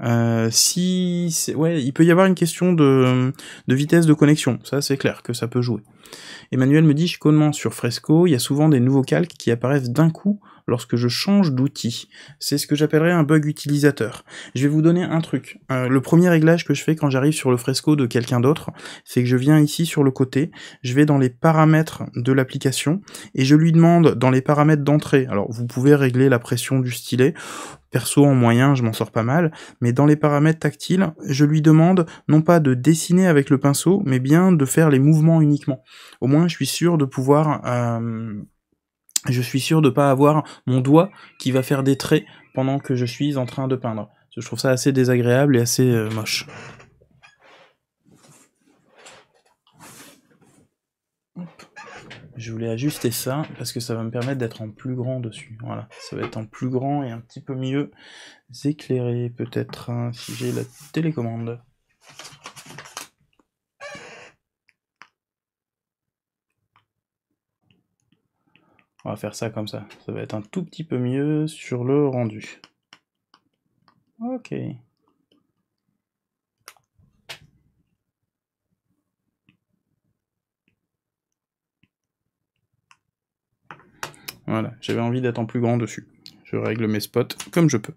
Euh, si ouais, il peut y avoir une question de, vitesse de connexion, ça c'est clair que ça peut jouer. Emmanuel me dit je connais sur Fresco, il y a souvent des nouveaux calques qui apparaissent d'un coup lorsque je change d'outil. C'est ce que j'appellerais un bug utilisateur. Je vais vous donner un truc. Euh, le premier réglage que je fais quand j'arrive sur le fresco de quelqu'un d'autre, c'est que je viens ici sur le côté, je vais dans les paramètres de l'application et je lui demande dans les paramètres d'entrée. Alors vous pouvez régler la pression du stylet. Perso en moyen, je m'en sors pas mal, mais dans les paramètres tactiles, je lui demande non pas de dessiner avec le pinceau, mais bien de faire les mouvements uniquement. Au moins, je suis sûr de pouvoir euh, je suis sûr de ne pas avoir mon doigt qui va faire des traits pendant que je suis en train de peindre. Je trouve ça assez désagréable et assez euh, moche. Je voulais ajuster ça parce que ça va me permettre d'être en plus grand dessus. Voilà, ça va être en plus grand et un petit peu mieux éclairé peut-être hein, si j'ai la télécommande. On va faire ça comme ça. Ça va être un tout petit peu mieux sur le rendu. Ok. Voilà, j'avais envie d'être en plus grand dessus. Je règle mes spots comme je peux.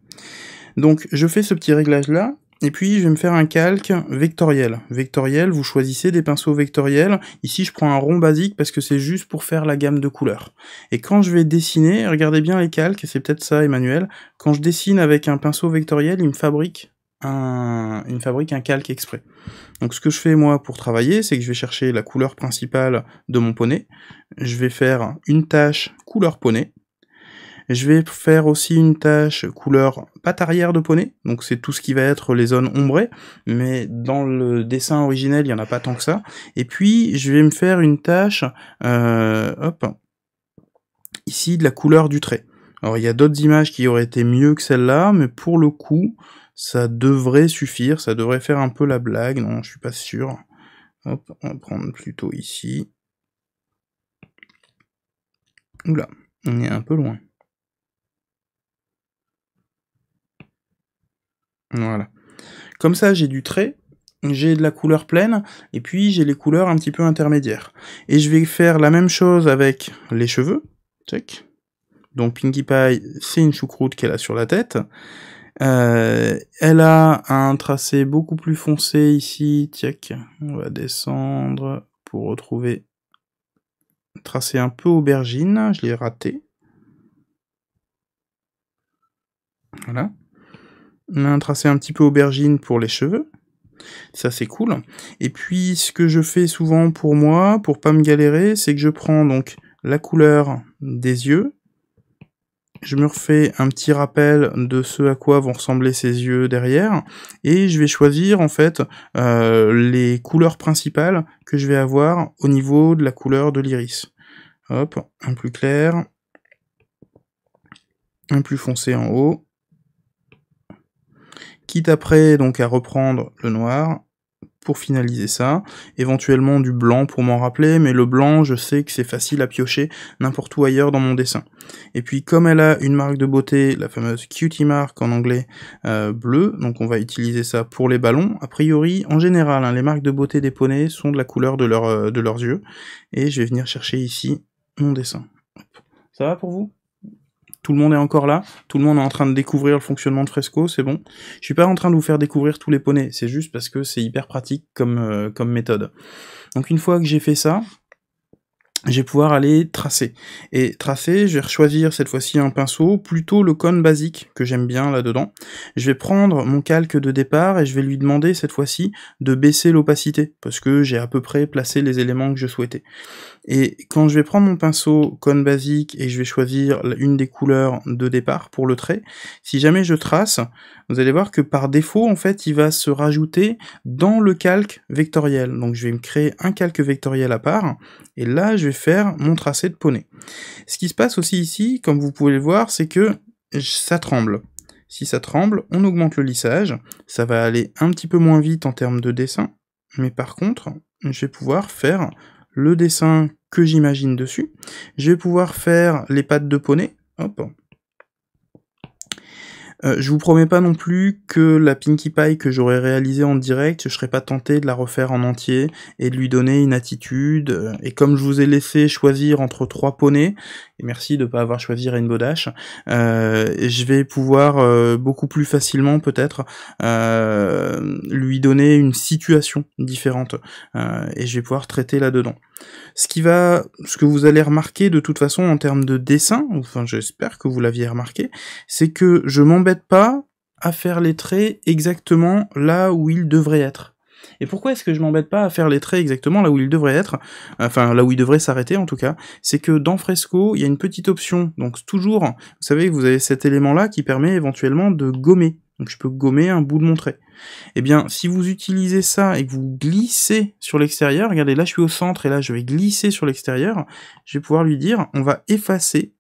Donc je fais ce petit réglage là, et puis, je vais me faire un calque vectoriel. Vectoriel, vous choisissez des pinceaux vectoriels. Ici, je prends un rond basique parce que c'est juste pour faire la gamme de couleurs. Et quand je vais dessiner, regardez bien les calques, c'est peut-être ça, Emmanuel. Quand je dessine avec un pinceau vectoriel, il me fabrique un, il me fabrique un calque exprès. Donc ce que je fais moi pour travailler, c'est que je vais chercher la couleur principale de mon poney, je vais faire une tâche couleur poney, je vais faire aussi une tâche couleur pâte arrière de poney, donc c'est tout ce qui va être les zones ombrées, mais dans le dessin originel, il n'y en a pas tant que ça. Et puis, je vais me faire une tâche, euh, hop, ici, de la couleur du trait. Alors, il y a d'autres images qui auraient été mieux que celle-là, mais pour le coup, ça devrait suffire, ça devrait faire un peu la blague, non, je suis pas sûr. Hop, on va prendre plutôt ici. Oula, on est un peu loin. Voilà. Comme ça, j'ai du trait, j'ai de la couleur pleine, et puis j'ai les couleurs un petit peu intermédiaires. Et je vais faire la même chose avec les cheveux. Check. Donc Pinkie Pie, c'est une choucroute qu'elle a sur la tête. Euh, elle a un tracé beaucoup plus foncé ici. Check. On va descendre pour retrouver un tracé un peu aubergine. Je l'ai raté. Voilà. On a un tracé un petit peu aubergine pour les cheveux. Ça, c'est cool. Et puis, ce que je fais souvent pour moi, pour pas me galérer, c'est que je prends donc la couleur des yeux. Je me refais un petit rappel de ce à quoi vont ressembler ces yeux derrière. Et je vais choisir, en fait, euh, les couleurs principales que je vais avoir au niveau de la couleur de l'iris. Hop, un plus clair, un plus foncé en haut, quitte après donc à reprendre le noir pour finaliser ça, éventuellement du blanc pour m'en rappeler, mais le blanc je sais que c'est facile à piocher n'importe où ailleurs dans mon dessin. Et puis comme elle a une marque de beauté, la fameuse cutie mark en anglais euh, bleu, donc on va utiliser ça pour les ballons, a priori en général hein, les marques de beauté des poneys sont de la couleur de, leur, euh, de leurs yeux, et je vais venir chercher ici mon dessin. Ça va pour vous tout le monde est encore là. Tout le monde est en train de découvrir le fonctionnement de Fresco. C'est bon. Je suis pas en train de vous faire découvrir tous les poneys. C'est juste parce que c'est hyper pratique comme, euh, comme méthode. Donc une fois que j'ai fait ça, je vais pouvoir aller tracer. Et tracer, je vais choisir cette fois-ci un pinceau, plutôt le cône basique que j'aime bien là-dedans. Je vais prendre mon calque de départ et je vais lui demander cette fois-ci de baisser l'opacité, parce que j'ai à peu près placé les éléments que je souhaitais. Et quand je vais prendre mon pinceau cône basique et je vais choisir une des couleurs de départ pour le trait, si jamais je trace, vous allez voir que par défaut, en fait, il va se rajouter dans le calque vectoriel. Donc je vais me créer un calque vectoriel à part, et là, je vais faire mon tracé de poney. Ce qui se passe aussi ici, comme vous pouvez le voir, c'est que ça tremble. Si ça tremble, on augmente le lissage, ça va aller un petit peu moins vite en termes de dessin, mais par contre, je vais pouvoir faire le dessin que j'imagine dessus. Je vais pouvoir faire les pattes de poney, hop, euh, je vous promets pas non plus que la Pinkie Pie que j'aurais réalisée en direct, je serais pas tenté de la refaire en entier et de lui donner une attitude. Euh, et comme je vous ai laissé choisir entre trois poneys, et merci de pas avoir choisi Rainbow Dash, euh, je vais pouvoir beaucoup plus facilement peut-être lui donner une situation différente et je vais pouvoir traiter là-dedans. Ce qui va, ce que vous allez remarquer de toute façon en termes de dessin, enfin j'espère que vous l'aviez remarqué, c'est que je m'embête pas à faire les traits exactement là où ils devraient être. Et pourquoi est-ce que je m'embête pas à faire les traits exactement là où ils devraient être, enfin là où ils devraient s'arrêter en tout cas, c'est que dans Fresco, il y a une petite option, donc toujours, vous savez que vous avez cet élément là qui permet éventuellement de gommer. Donc je peux gommer un bout de mon trait eh bien, si vous utilisez ça et que vous glissez sur l'extérieur, regardez, là je suis au centre et là je vais glisser sur l'extérieur, je vais pouvoir lui dire, on va effacer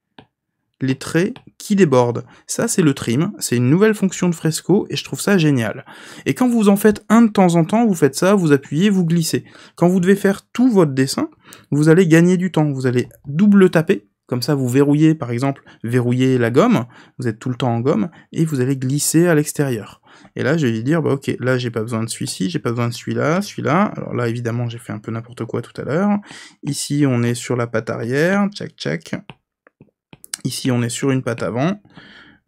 les traits qui débordent. Ça, c'est le trim, c'est une nouvelle fonction de Fresco, et je trouve ça génial. Et quand vous en faites un de temps en temps, vous faites ça, vous appuyez, vous glissez. Quand vous devez faire tout votre dessin, vous allez gagner du temps, vous allez double taper, comme ça, vous verrouillez, par exemple, verrouillez la gomme, vous êtes tout le temps en gomme, et vous allez glisser à l'extérieur. Et là, je vais dire, bah ok, là, j'ai pas besoin de celui-ci, j'ai pas besoin de celui-là, celui-là. Alors là, évidemment, j'ai fait un peu n'importe quoi tout à l'heure. Ici, on est sur la patte arrière, Check, check. Ici, on est sur une patte avant.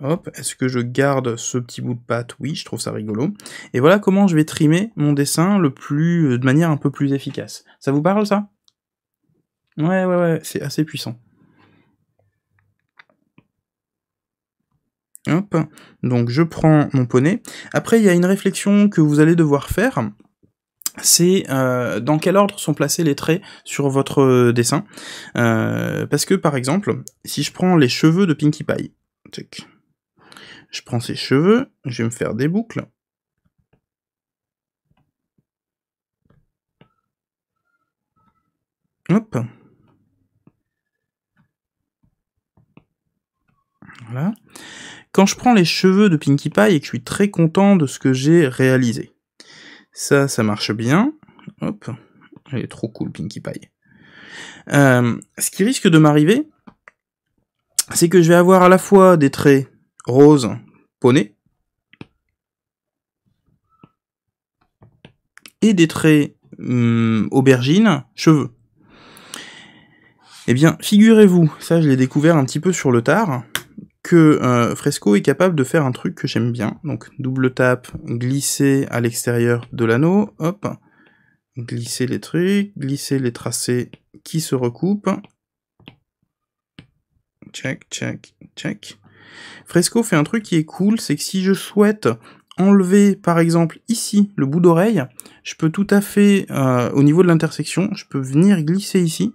Hop, est-ce que je garde ce petit bout de patte Oui, je trouve ça rigolo. Et voilà comment je vais trimer mon dessin le plus, de manière un peu plus efficace. Ça vous parle, ça Ouais, ouais, ouais, c'est assez puissant. Hop, donc je prends mon poney. Après, il y a une réflexion que vous allez devoir faire, c'est euh, dans quel ordre sont placés les traits sur votre euh, dessin. Euh, parce que, par exemple, si je prends les cheveux de Pinkie Pie, je prends ses cheveux, je vais me faire des boucles, Hop. Voilà quand je prends les cheveux de Pinkie Pie et que je suis très content de ce que j'ai réalisé. Ça, ça marche bien. Hop, elle est trop cool Pinkie Pie. Euh, ce qui risque de m'arriver, c'est que je vais avoir à la fois des traits rose poney et des traits hmm, aubergines, aubergine cheveux. Eh bien, figurez-vous, ça je l'ai découvert un petit peu sur le tard, que euh, Fresco est capable de faire un truc que j'aime bien. Donc double tape, glisser à l'extérieur de l'anneau, hop, glisser les trucs, glisser les tracés qui se recoupent. Check, check, check. Fresco fait un truc qui est cool, c'est que si je souhaite enlever par exemple ici le bout d'oreille, je peux tout à fait, euh, au niveau de l'intersection, je peux venir glisser ici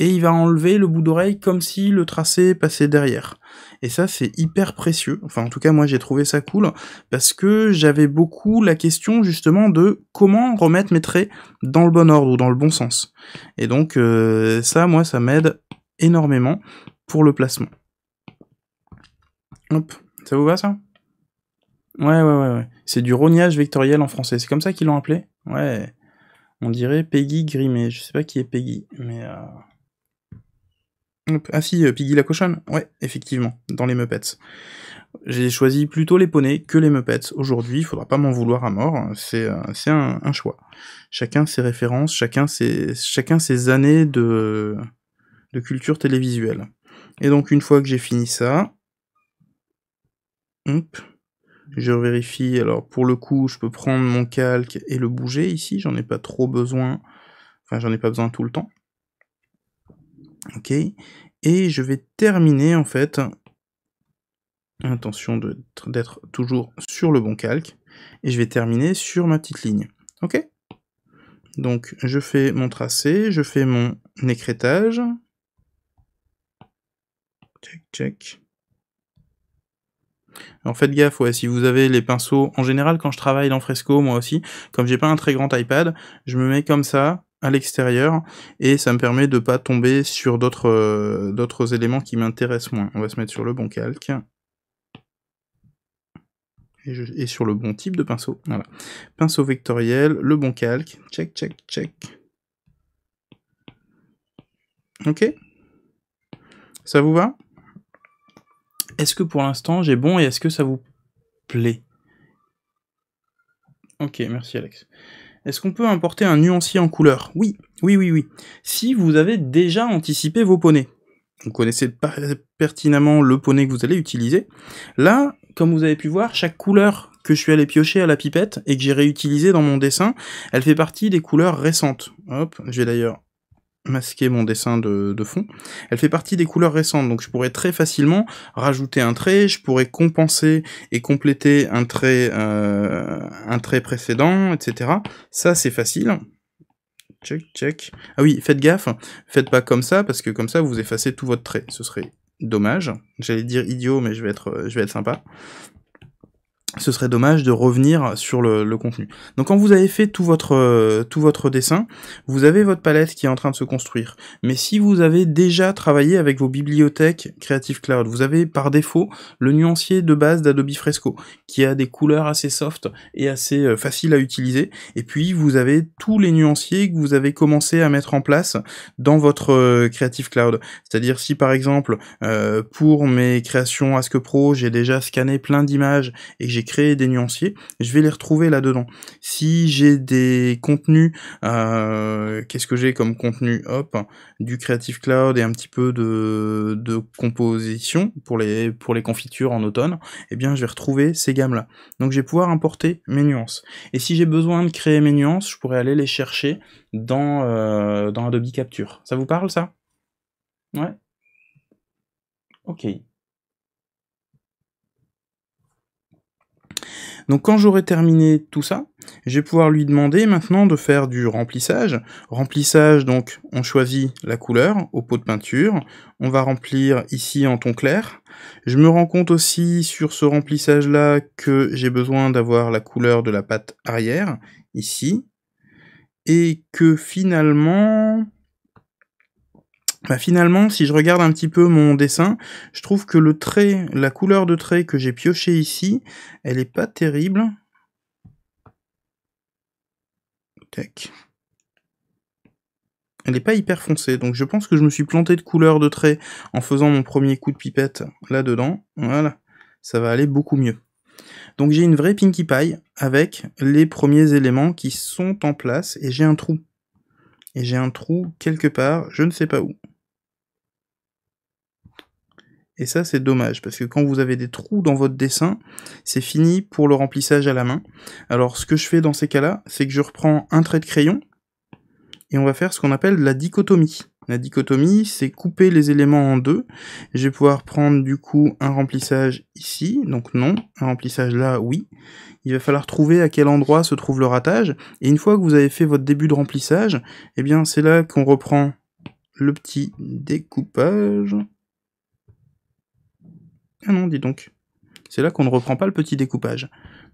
et il va enlever le bout d'oreille comme si le tracé passait derrière. Et ça, c'est hyper précieux. Enfin, en tout cas, moi, j'ai trouvé ça cool parce que j'avais beaucoup la question justement de comment remettre mes traits dans le bon ordre ou dans le bon sens. Et donc, euh, ça, moi, ça m'aide énormément pour le placement. Hop, ça vous va ça Ouais, ouais, ouais, ouais. C'est du rognage vectoriel en français. C'est comme ça qu'ils l'ont appelé Ouais. On dirait Peggy Grimé. Je sais pas qui est Peggy, mais. Euh, ah si, euh, Piggy la cochonne. Ouais, effectivement, dans les Muppets. J'ai choisi plutôt les poneys que les Muppets. Aujourd'hui, il faudra pas m'en vouloir à mort. C'est euh, un, un, choix. Chacun ses références, chacun ses, chacun ses années de, culture télévisuelle. Et donc, une fois que j'ai fini ça, je vérifie. Alors, pour le coup, je peux prendre mon calque et le bouger ici. J'en ai pas trop besoin. Enfin, j'en ai pas besoin tout le temps. Ok Et je vais terminer en fait. Attention d'être toujours sur le bon calque. Et je vais terminer sur ma petite ligne. Ok Donc je fais mon tracé, je fais mon écrétage. Check, check. en fait gaffe, si vous avez les pinceaux, en général quand je travaille dans Fresco, moi aussi, comme j'ai pas un très grand iPad, je me mets comme ça, à l'extérieur et ça me permet de pas tomber sur d'autres euh, d'autres éléments qui m'intéressent moins. On va se mettre sur le bon calque. Et, et, sur le bon type de pinceau. Voilà. Pinceau vectoriel, le bon calque. Check, check, check. Ok Ça vous va Est-ce que pour l'instant j'ai bon et est-ce que ça vous plaît Ok, merci Alex. Est-ce qu'on peut importer un nuancier en couleur Oui, oui, oui, oui. Si vous avez déjà anticipé vos poneys, vous connaissez pertinemment le poney que vous allez utiliser. Là, comme vous avez pu voir, chaque couleur que je suis allé piocher à la pipette et que j'ai réutilisée dans mon dessin, elle fait partie des couleurs récentes. Hop, je vais d'ailleurs masquer mon dessin de, fond. Elle fait partie des couleurs récentes, donc je pourrais très facilement rajouter un trait, je pourrais compenser et compléter un trait, euh, un trait précédent, etc. Ça, c'est facile. Check, check. Ah oui, faites gaffe, faites pas comme ça, parce que comme ça, vous effacez tout votre trait. Ce serait dommage. J'allais dire idiot, mais je vais être, je vais être sympa ce serait dommage de revenir sur le, contenu. Donc quand vous avez fait tout votre, euh, tout votre dessin, vous avez votre palette qui est en train de se construire. Mais si vous avez déjà travaillé avec vos bibliothèques Creative Cloud, vous avez par défaut le nuancier de base d'Adobe Fresco, qui a des couleurs assez soft et assez euh, faciles à utiliser. Et puis vous avez tous les nuanciers que vous avez commencé à mettre en place dans votre euh, Creative Cloud. C'est-à-dire si par exemple pour mes créations Ask Pro, j'ai déjà scanné plein d'images et que j'ai créer des nuanciers, je vais les retrouver là-dedans. Si j'ai des contenus, euh, qu'est-ce que j'ai comme contenu Hop, du Creative Cloud et un petit peu de, composition pour les, pour les confitures en automne, eh bien je vais retrouver ces gammes-là. Donc je vais pouvoir importer mes nuances. Et si j'ai besoin de créer mes nuances, je pourrais aller les chercher dans, euh, dans Adobe Capture. Ça vous parle ça Ouais Ok. Donc quand j'aurai terminé tout ça, je vais pouvoir lui demander maintenant de faire du remplissage. Remplissage, donc on choisit la couleur au pot de peinture, on va remplir ici en ton clair. Je me rends compte aussi sur ce remplissage là que j'ai besoin d'avoir la couleur de la pâte arrière, ici, et que finalement bah, finalement, si je regarde un petit peu mon dessin, je trouve que le trait, la couleur de trait que j'ai pioché ici, elle n'est pas terrible. Elle n'est pas hyper foncée, donc je pense que je me suis planté de couleur de trait en faisant mon premier coup de pipette là-dedans. Voilà, ça va aller beaucoup mieux. Donc j'ai une vraie Pinkie Pie avec les premiers éléments qui sont en place et j'ai un trou. Et j'ai un trou quelque part, je ne sais pas où. Et ça, c'est dommage, parce que quand vous avez des trous dans votre dessin, c'est fini pour le remplissage à la main. Alors, ce que je fais dans ces cas-là, c'est que je reprends un trait de crayon, et on va faire ce qu'on appelle la dichotomie. La dichotomie, c'est couper les éléments en deux. Je vais pouvoir prendre du coup un remplissage ici, donc non, un remplissage là, oui. Il va falloir trouver à quel endroit se trouve le ratage, et une fois que vous avez fait votre début de remplissage, eh bien c'est là qu'on reprend le petit découpage, ah non, dis donc. C'est là qu'on ne reprend pas le petit découpage.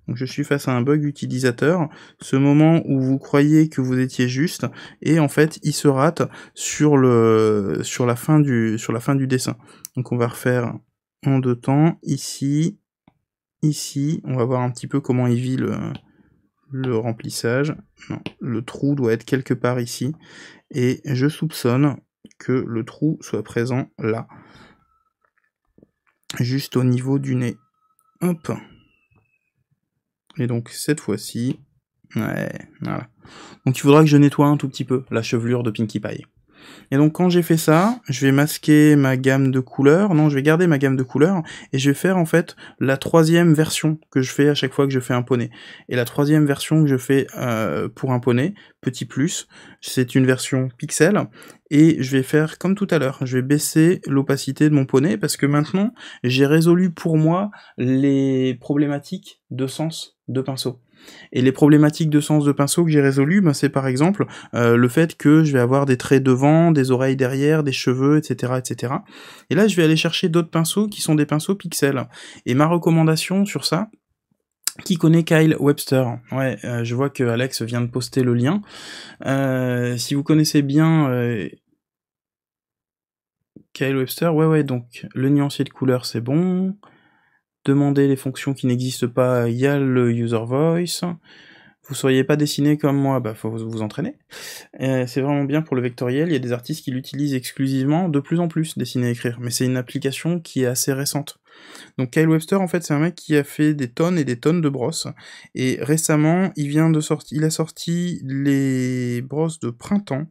Donc je suis face à un bug utilisateur, ce moment où vous croyez que vous étiez juste, et en fait il se rate sur, le, sur, la, fin du, sur la fin du dessin. Donc on va refaire en deux temps, ici, ici, on va voir un petit peu comment il vit le, remplissage. le trou doit être quelque part ici, et je soupçonne que le trou soit présent là juste au niveau du nez. Hop. Et donc cette fois-ci, ouais, voilà. Donc il faudra que je nettoie un tout petit peu la chevelure de Pinkie Pie. Et donc quand j'ai fait ça, je vais masquer ma gamme de couleurs, non je vais garder ma gamme de couleurs, et je vais faire en fait la troisième version que je fais à chaque fois que je fais un poney. Et la troisième version que je fais euh, pour un poney, petit plus, c'est une version pixel, et je vais faire comme tout à l'heure, je vais baisser l'opacité de mon poney, parce que maintenant j'ai résolu pour moi les problématiques de sens de pinceau. Et les problématiques de sens de pinceau que j'ai résolues, ben, c'est par exemple euh, le fait que je vais avoir des traits devant, des oreilles derrière, des cheveux, etc. etc. Et là, je vais aller chercher d'autres pinceaux qui sont des pinceaux pixels. Et ma recommandation sur ça, qui connaît Kyle Webster Ouais, euh, je vois que Alex vient de poster le lien. Euh, si vous connaissez bien Kyle Webster, ouais, ouais, donc le nuancier de couleur, c'est bon demandez les fonctions qui n'existent pas, il y a le user voice. Vous ne seriez pas dessiné comme moi, bah faut vous entraîner. c'est vraiment bien pour le vectoriel, il y a des artistes qui l'utilisent exclusivement de plus en plus, dessiner et écrire, mais c'est une application qui est assez récente. Donc Kyle Webster, en fait, c'est un mec qui a fait des tonnes et des tonnes de brosses. Et récemment, il vient de sortir, il a sorti les brosses de printemps.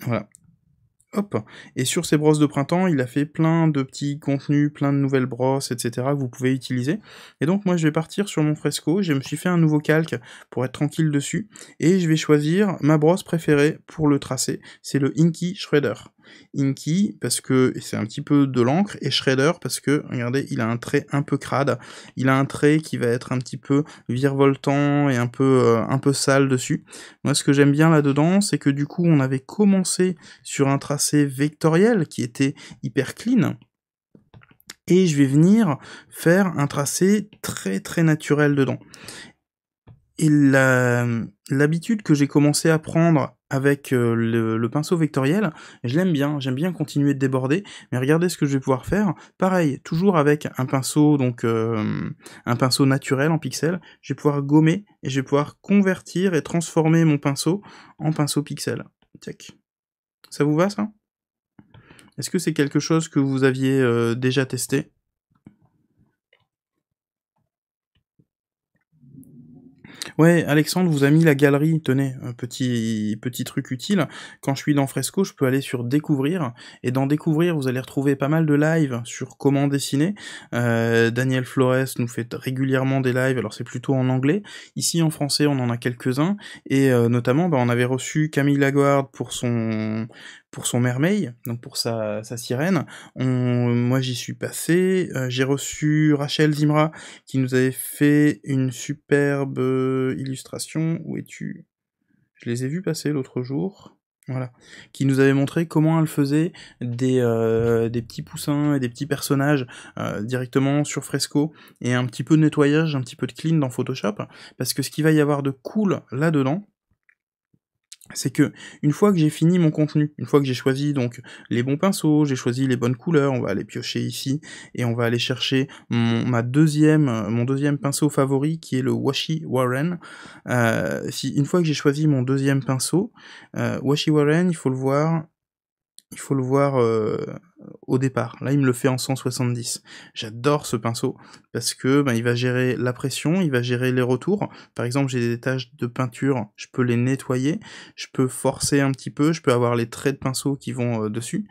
Voilà. Et sur ces brosses de printemps, il a fait plein de petits contenus, plein de nouvelles brosses, etc. que vous pouvez utiliser. Et donc moi je vais partir sur mon fresco, je me suis fait un nouveau calque pour être tranquille dessus, et je vais choisir ma brosse préférée pour le tracer, c'est le Inky Shredder. Inky parce que c'est un petit peu de l'encre, et Shredder parce que, regardez, il a un trait un peu crade, il a un trait qui va être un petit peu virevoltant et un peu, euh, un peu sale dessus. Moi ce que j'aime bien là-dedans, c'est que du coup on avait commencé sur un tracé vectoriel qui était hyper clean, et je vais venir faire un tracé très très naturel dedans. Et l'habitude que j'ai commencé à prendre avec euh, le, pinceau vectoriel, je l'aime bien, j'aime bien continuer de déborder, mais regardez ce que je vais pouvoir faire. Pareil, toujours avec un pinceau, donc euh, un pinceau naturel en pixels, je vais pouvoir gommer et je vais pouvoir convertir et transformer mon pinceau en pinceau pixel. Ça vous va ça Est-ce que c'est quelque chose que vous aviez euh, déjà testé Ouais, Alexandre vous a mis la galerie. Tenez, un petit, petit truc utile. Quand je suis dans Fresco, je peux aller sur Découvrir. Et dans Découvrir, vous allez retrouver pas mal de lives sur comment dessiner. Euh, Daniel Flores nous fait régulièrement des lives. Alors, c'est plutôt en anglais. Ici, en français, on en a quelques-uns. Et euh, notamment, bah, on avait reçu Camille Lagarde pour son, pour son mermeil, donc pour sa, sirène. On, moi j'y suis passé, euh, j'ai reçu Rachel Zimra qui nous avait fait une superbe euh, illustration. Où es-tu Je les ai vus passer l'autre jour. Voilà, qui nous avait montré comment elle faisait des, euh, des petits poussins et des petits personnages directement sur Fresco et un petit peu de nettoyage, un petit peu de clean dans Photoshop, parce que ce qu'il va y avoir de cool là-dedans, c'est que une fois que j'ai fini mon contenu, une fois que j'ai choisi donc les bons pinceaux, j'ai choisi les bonnes couleurs, on va aller piocher ici et on va aller chercher mon, deuxième, euh, mon deuxième pinceau favori qui est le Washi Warren. Euh, si une fois que j'ai choisi mon deuxième pinceau, euh, Washi Warren, il faut le voir, il faut le voir euh, au départ. Là, il me le fait en 170. J'adore ce pinceau parce que ben, il va gérer la pression, il va gérer les retours. Par exemple, j'ai des taches de peinture, je peux les nettoyer, je peux forcer un petit peu, je peux avoir les traits de pinceau qui vont euh, dessus.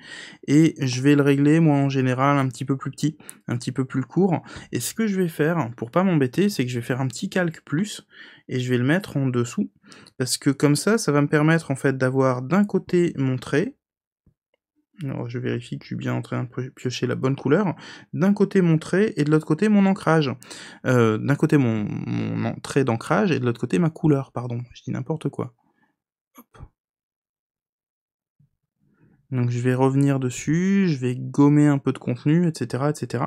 Et je vais le régler, moi, en général, un petit peu plus petit, un petit peu plus court. Et ce que je vais faire, pour pas m'embêter, c'est que je vais faire un petit calque plus et je vais le mettre en dessous parce que comme ça, ça va me permettre en fait d'avoir d'un côté mon trait je vérifie que je suis bien en train de piocher la bonne couleur. D'un côté mon trait et de l'autre côté mon ancrage. Euh, d'un côté mon, mon trait d'ancrage et de l'autre côté ma couleur, pardon. Je dis n'importe quoi. Donc je vais revenir dessus, je vais gommer un peu de contenu, etc. etc.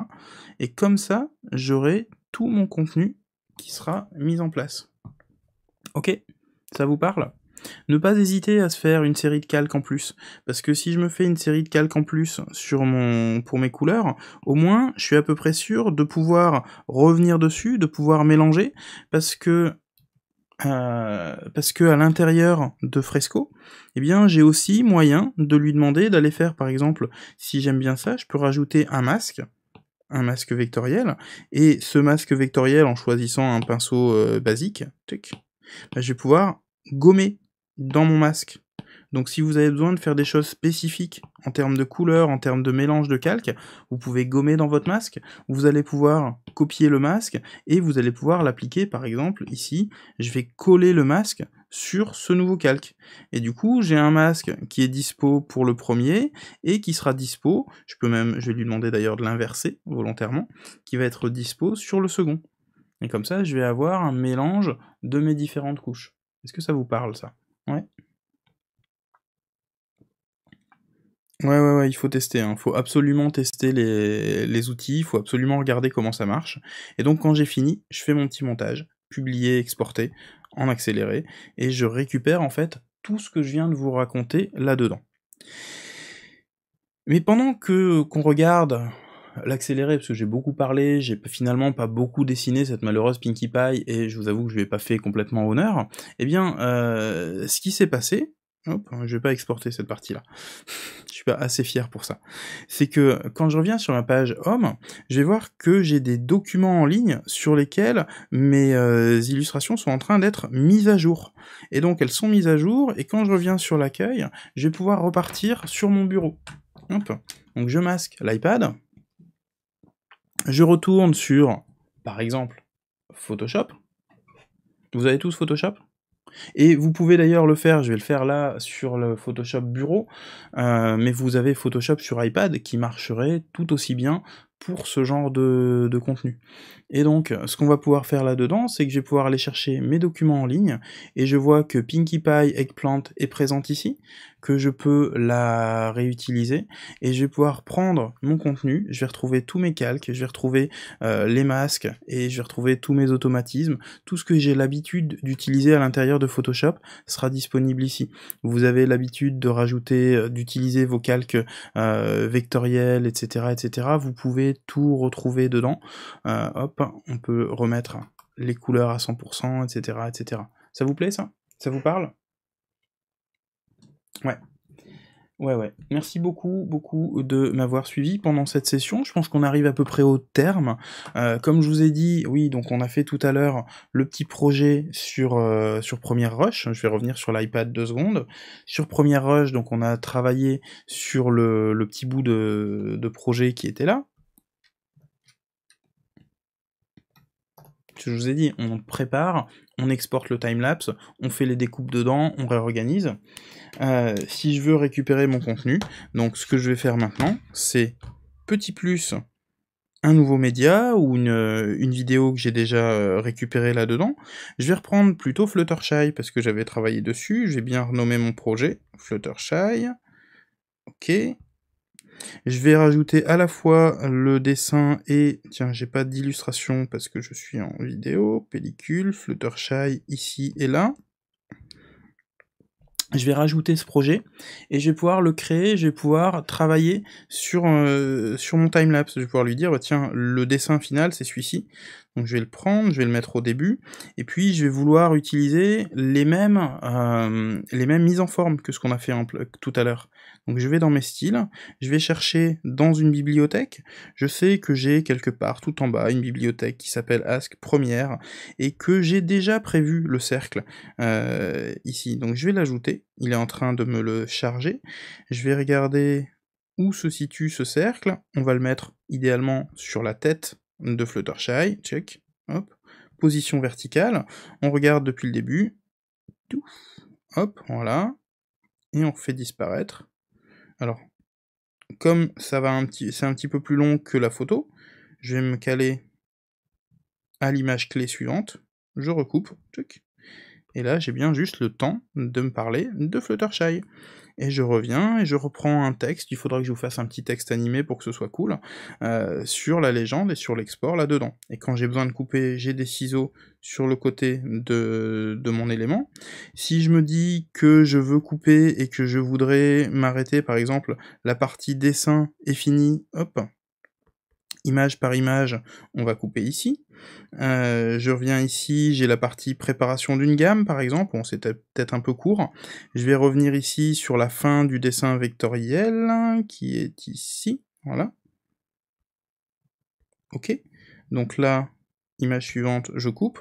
Et comme ça, j'aurai tout mon contenu qui sera mis en place. Ok Ça vous parle ne pas hésiter à se faire une série de calques en plus, parce que si je me fais une série de calques en plus sur mon, pour mes couleurs, au moins je suis à peu près sûr de pouvoir revenir dessus, de pouvoir mélanger, parce que euh, parce que à l'intérieur de Fresco, eh bien j'ai aussi moyen de lui demander d'aller faire par exemple, si j'aime bien ça, je peux rajouter un masque, un masque vectoriel, et ce masque vectoriel en choisissant un pinceau euh, basique, bah, je vais pouvoir gommer dans mon masque. Donc si vous avez besoin de faire des choses spécifiques en termes de couleurs, en termes de mélange de calques, vous pouvez gommer dans votre masque, vous allez pouvoir copier le masque et vous allez pouvoir l'appliquer par exemple ici, je vais coller le masque sur ce nouveau calque. Et du coup, j'ai un masque qui est dispo pour le premier et qui sera dispo, je peux même, je vais lui demander d'ailleurs de l'inverser volontairement, qui va être dispo sur le second. Et comme ça, je vais avoir un mélange de mes différentes couches. Est-ce que ça vous parle ça Ouais. Ouais, ouais, il faut tester. Il hein. faut absolument tester les, outils, il faut absolument regarder comment ça marche. Et donc, quand j'ai fini, je fais mon petit montage, publier, exporter, en accéléré, et je récupère en fait tout ce que je viens de vous raconter là-dedans. Mais pendant que qu'on regarde l'accélérer parce que j'ai beaucoup parlé, j'ai finalement pas beaucoup dessiné cette malheureuse Pinkie Pie et je vous avoue que je lui ai pas fait complètement honneur. Eh bien, euh, ce qui s'est passé, hop, hein, je vais pas exporter cette partie-là. je suis pas assez fier pour ça. C'est que quand je reviens sur ma page Home, je vais voir que j'ai des documents en ligne sur lesquels mes euh, illustrations sont en train d'être mises à jour. Et donc elles sont mises à jour et quand je reviens sur l'accueil, je vais pouvoir repartir sur mon bureau. Hop. Donc je masque l'iPad, je retourne sur, par exemple, Photoshop. Vous avez tous Photoshop et vous pouvez d'ailleurs le faire, je vais le faire là sur le Photoshop bureau, euh, mais vous avez Photoshop sur iPad qui marcherait tout aussi bien pour ce genre de, de contenu. Et donc, ce qu'on va pouvoir faire là-dedans, c'est que je vais pouvoir aller chercher mes documents en ligne, et je vois que Pinkie Pie Eggplant est présente ici que je peux la réutiliser et je vais pouvoir prendre mon contenu, je vais retrouver tous mes calques, je vais retrouver euh, les masques et je vais retrouver tous mes automatismes, tout ce que j'ai l'habitude d'utiliser à l'intérieur de Photoshop sera disponible ici. Vous avez l'habitude de rajouter, euh, d'utiliser vos calques euh, vectoriels, etc., etc. Vous pouvez tout retrouver dedans. hop, on peut remettre les couleurs à 100%, etc., etc. Ça vous plaît ça Ça vous parle Ouais. Ouais, ouais. Merci beaucoup, beaucoup de m'avoir suivi pendant cette session. Je pense qu'on arrive à peu près au terme. Euh, comme je vous ai dit, oui, donc on a fait tout à l'heure le petit projet sur, euh, sur Première Rush. Je vais revenir sur l'iPad deux secondes. Sur Première Rush, donc on a travaillé sur le, petit bout de, de projet qui était là. je vous ai dit, on prépare, on exporte le timelapse, on fait les découpes dedans, on réorganise. Euh, si je veux récupérer mon contenu, donc ce que je vais faire maintenant, c'est petit plus un nouveau média ou une, euh, vidéo que j'ai déjà euh, récupérée là-dedans. Je vais reprendre plutôt Fluttershy parce que j'avais travaillé dessus, j'ai bien renommé mon projet Fluttershy. Ok, je vais rajouter à la fois le dessin et... Tiens, j'ai pas d'illustration parce que je suis en vidéo, pellicule, Fluttershy ici et là. Je vais rajouter ce projet et je vais pouvoir le créer, je vais pouvoir travailler sur, euh, sur mon timelapse. Je vais pouvoir lui dire, bah, tiens, le dessin final, c'est celui-ci. Donc je vais le prendre, je vais le mettre au début, et puis je vais vouloir utiliser les mêmes, euh, les mêmes mises en forme que ce qu'on a fait tout à l'heure. Donc je vais dans mes styles, je vais chercher dans une bibliothèque. Je sais que j'ai quelque part tout en bas une bibliothèque qui s'appelle Ask Première et que j'ai déjà prévu le cercle euh, ici. Donc je vais l'ajouter. Il est en train de me le charger. Je vais regarder où se situe ce cercle. On va le mettre idéalement sur la tête de Fluttershy. Check. Position verticale. On regarde depuis le début. Hop, voilà. Et on fait disparaître. Alors, comme ça va un petit, c'est un petit peu plus long que la photo, je vais me caler à l'image clé suivante, je recoupe, et là j'ai bien juste le temps de me parler de Fluttershy et je reviens et je reprends un texte, il faudra que je vous fasse un petit texte animé pour que ce soit cool, euh, sur la légende et sur l'export là-dedans. Et quand j'ai besoin de couper, j'ai des ciseaux sur le côté de, de, mon élément. Si je me dis que je veux couper et que je voudrais m'arrêter, par exemple, la partie dessin est finie, hop, image par image, on va couper ici. Euh, je reviens ici, j'ai la partie préparation d'une gamme par exemple, bon c'était peut-être un peu court. Je vais revenir ici sur la fin du dessin vectoriel, qui est ici, voilà. Ok, donc là, image suivante, je coupe.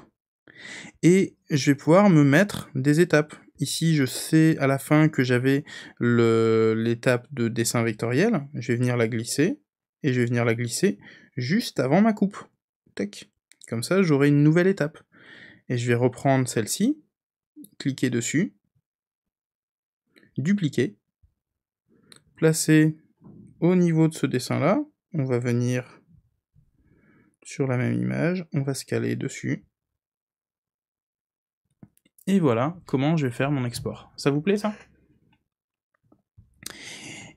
Et je vais pouvoir me mettre des étapes. Ici, je sais à la fin que j'avais l'étape de dessin vectoriel. Je vais venir la glisser et je vais venir la glisser juste avant ma coupe. Tac. Comme ça, j'aurai une nouvelle étape. Et je vais reprendre celle-ci, cliquer dessus, dupliquer, placer au niveau de ce dessin-là. On va venir sur la même image, on va se caler dessus. Et voilà comment je vais faire mon export. Ça vous plaît ça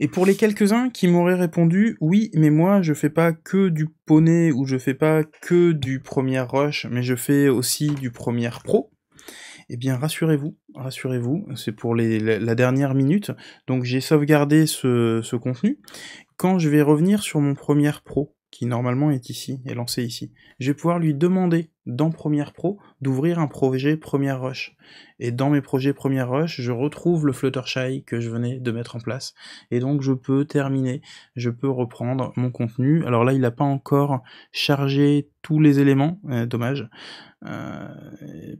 et pour les quelques-uns qui m'auraient répondu oui, mais moi je fais pas que du poney ou je fais pas que du premier rush, mais je fais aussi du premier pro. Eh bien, rassurez-vous, rassurez-vous, c'est pour les, la, dernière minute. Donc, j'ai sauvegardé ce, ce contenu. Quand je vais revenir sur mon premier pro, qui normalement est ici, est lancé ici. Je vais pouvoir lui demander dans Premiere Pro d'ouvrir un projet Première Rush. Et dans mes projets Première Rush, je retrouve le Fluttershy que je venais de mettre en place. Et donc je peux terminer, je peux reprendre mon contenu. Alors là, il n'a pas encore chargé tous les éléments, euh, dommage. Euh,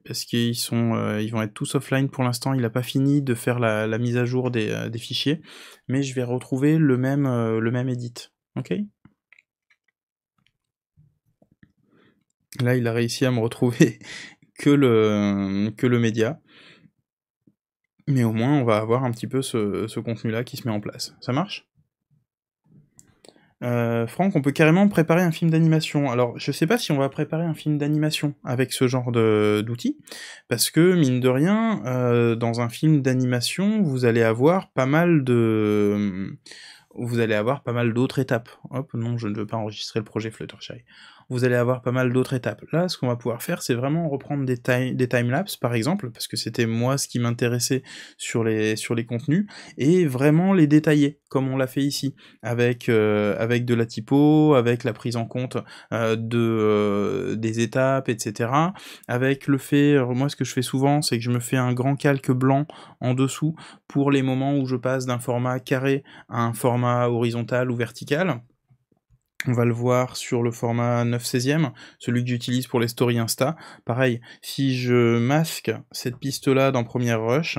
parce qu'ils sont, euh, ils vont être tous offline pour l'instant. Il n'a pas fini de faire la, mise à jour des, fichiers, mais je vais retrouver le même, le même edit. Ok Là, il a réussi à me retrouver que le, que le média. Mais au moins, on va avoir un petit peu ce, contenu-là qui se met en place. Ça marche euh, Franck, on peut carrément préparer un film d'animation. Alors, je sais pas si on va préparer un film d'animation avec ce genre d'outils, parce que, mine de rien, euh, dans un film d'animation, vous allez avoir pas mal de... Vous allez avoir pas mal d'autres étapes. Hop, non, je ne veux pas enregistrer le projet Fluttershy vous allez avoir pas mal d'autres étapes. Là, ce qu'on va pouvoir faire, c'est vraiment reprendre des, des timelapses, par exemple, parce que c'était moi ce qui m'intéressait sur les, sur les contenus, et vraiment les détailler, comme on l'a fait ici, avec, euh, avec de la typo, avec la prise en compte euh, de, euh, des étapes, etc. Avec le fait, moi ce que je fais souvent, c'est que je me fais un grand calque blanc en dessous pour les moments où je passe d'un format carré à un format horizontal ou vertical on va le voir sur le format 9 16e, celui que j'utilise pour les stories Insta. Pareil, si je masque cette piste-là dans Première Rush,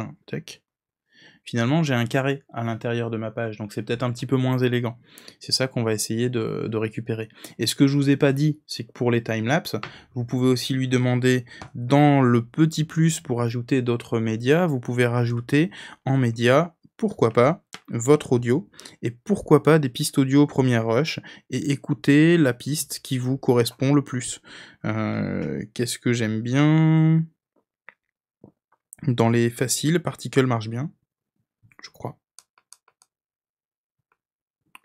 finalement j'ai un carré à l'intérieur de ma page, donc c'est peut-être un petit peu moins élégant. C'est ça qu'on va essayer de, récupérer. Et ce que je vous ai pas dit, c'est que pour les timelapses, vous pouvez aussi lui demander dans le petit plus pour ajouter d'autres médias, vous pouvez rajouter en média, pourquoi pas, votre audio et pourquoi pas des pistes audio première rush et écouter la piste qui vous correspond le plus. Euh, qu'est-ce que j'aime bien Dans les faciles, Particle marche bien, je crois.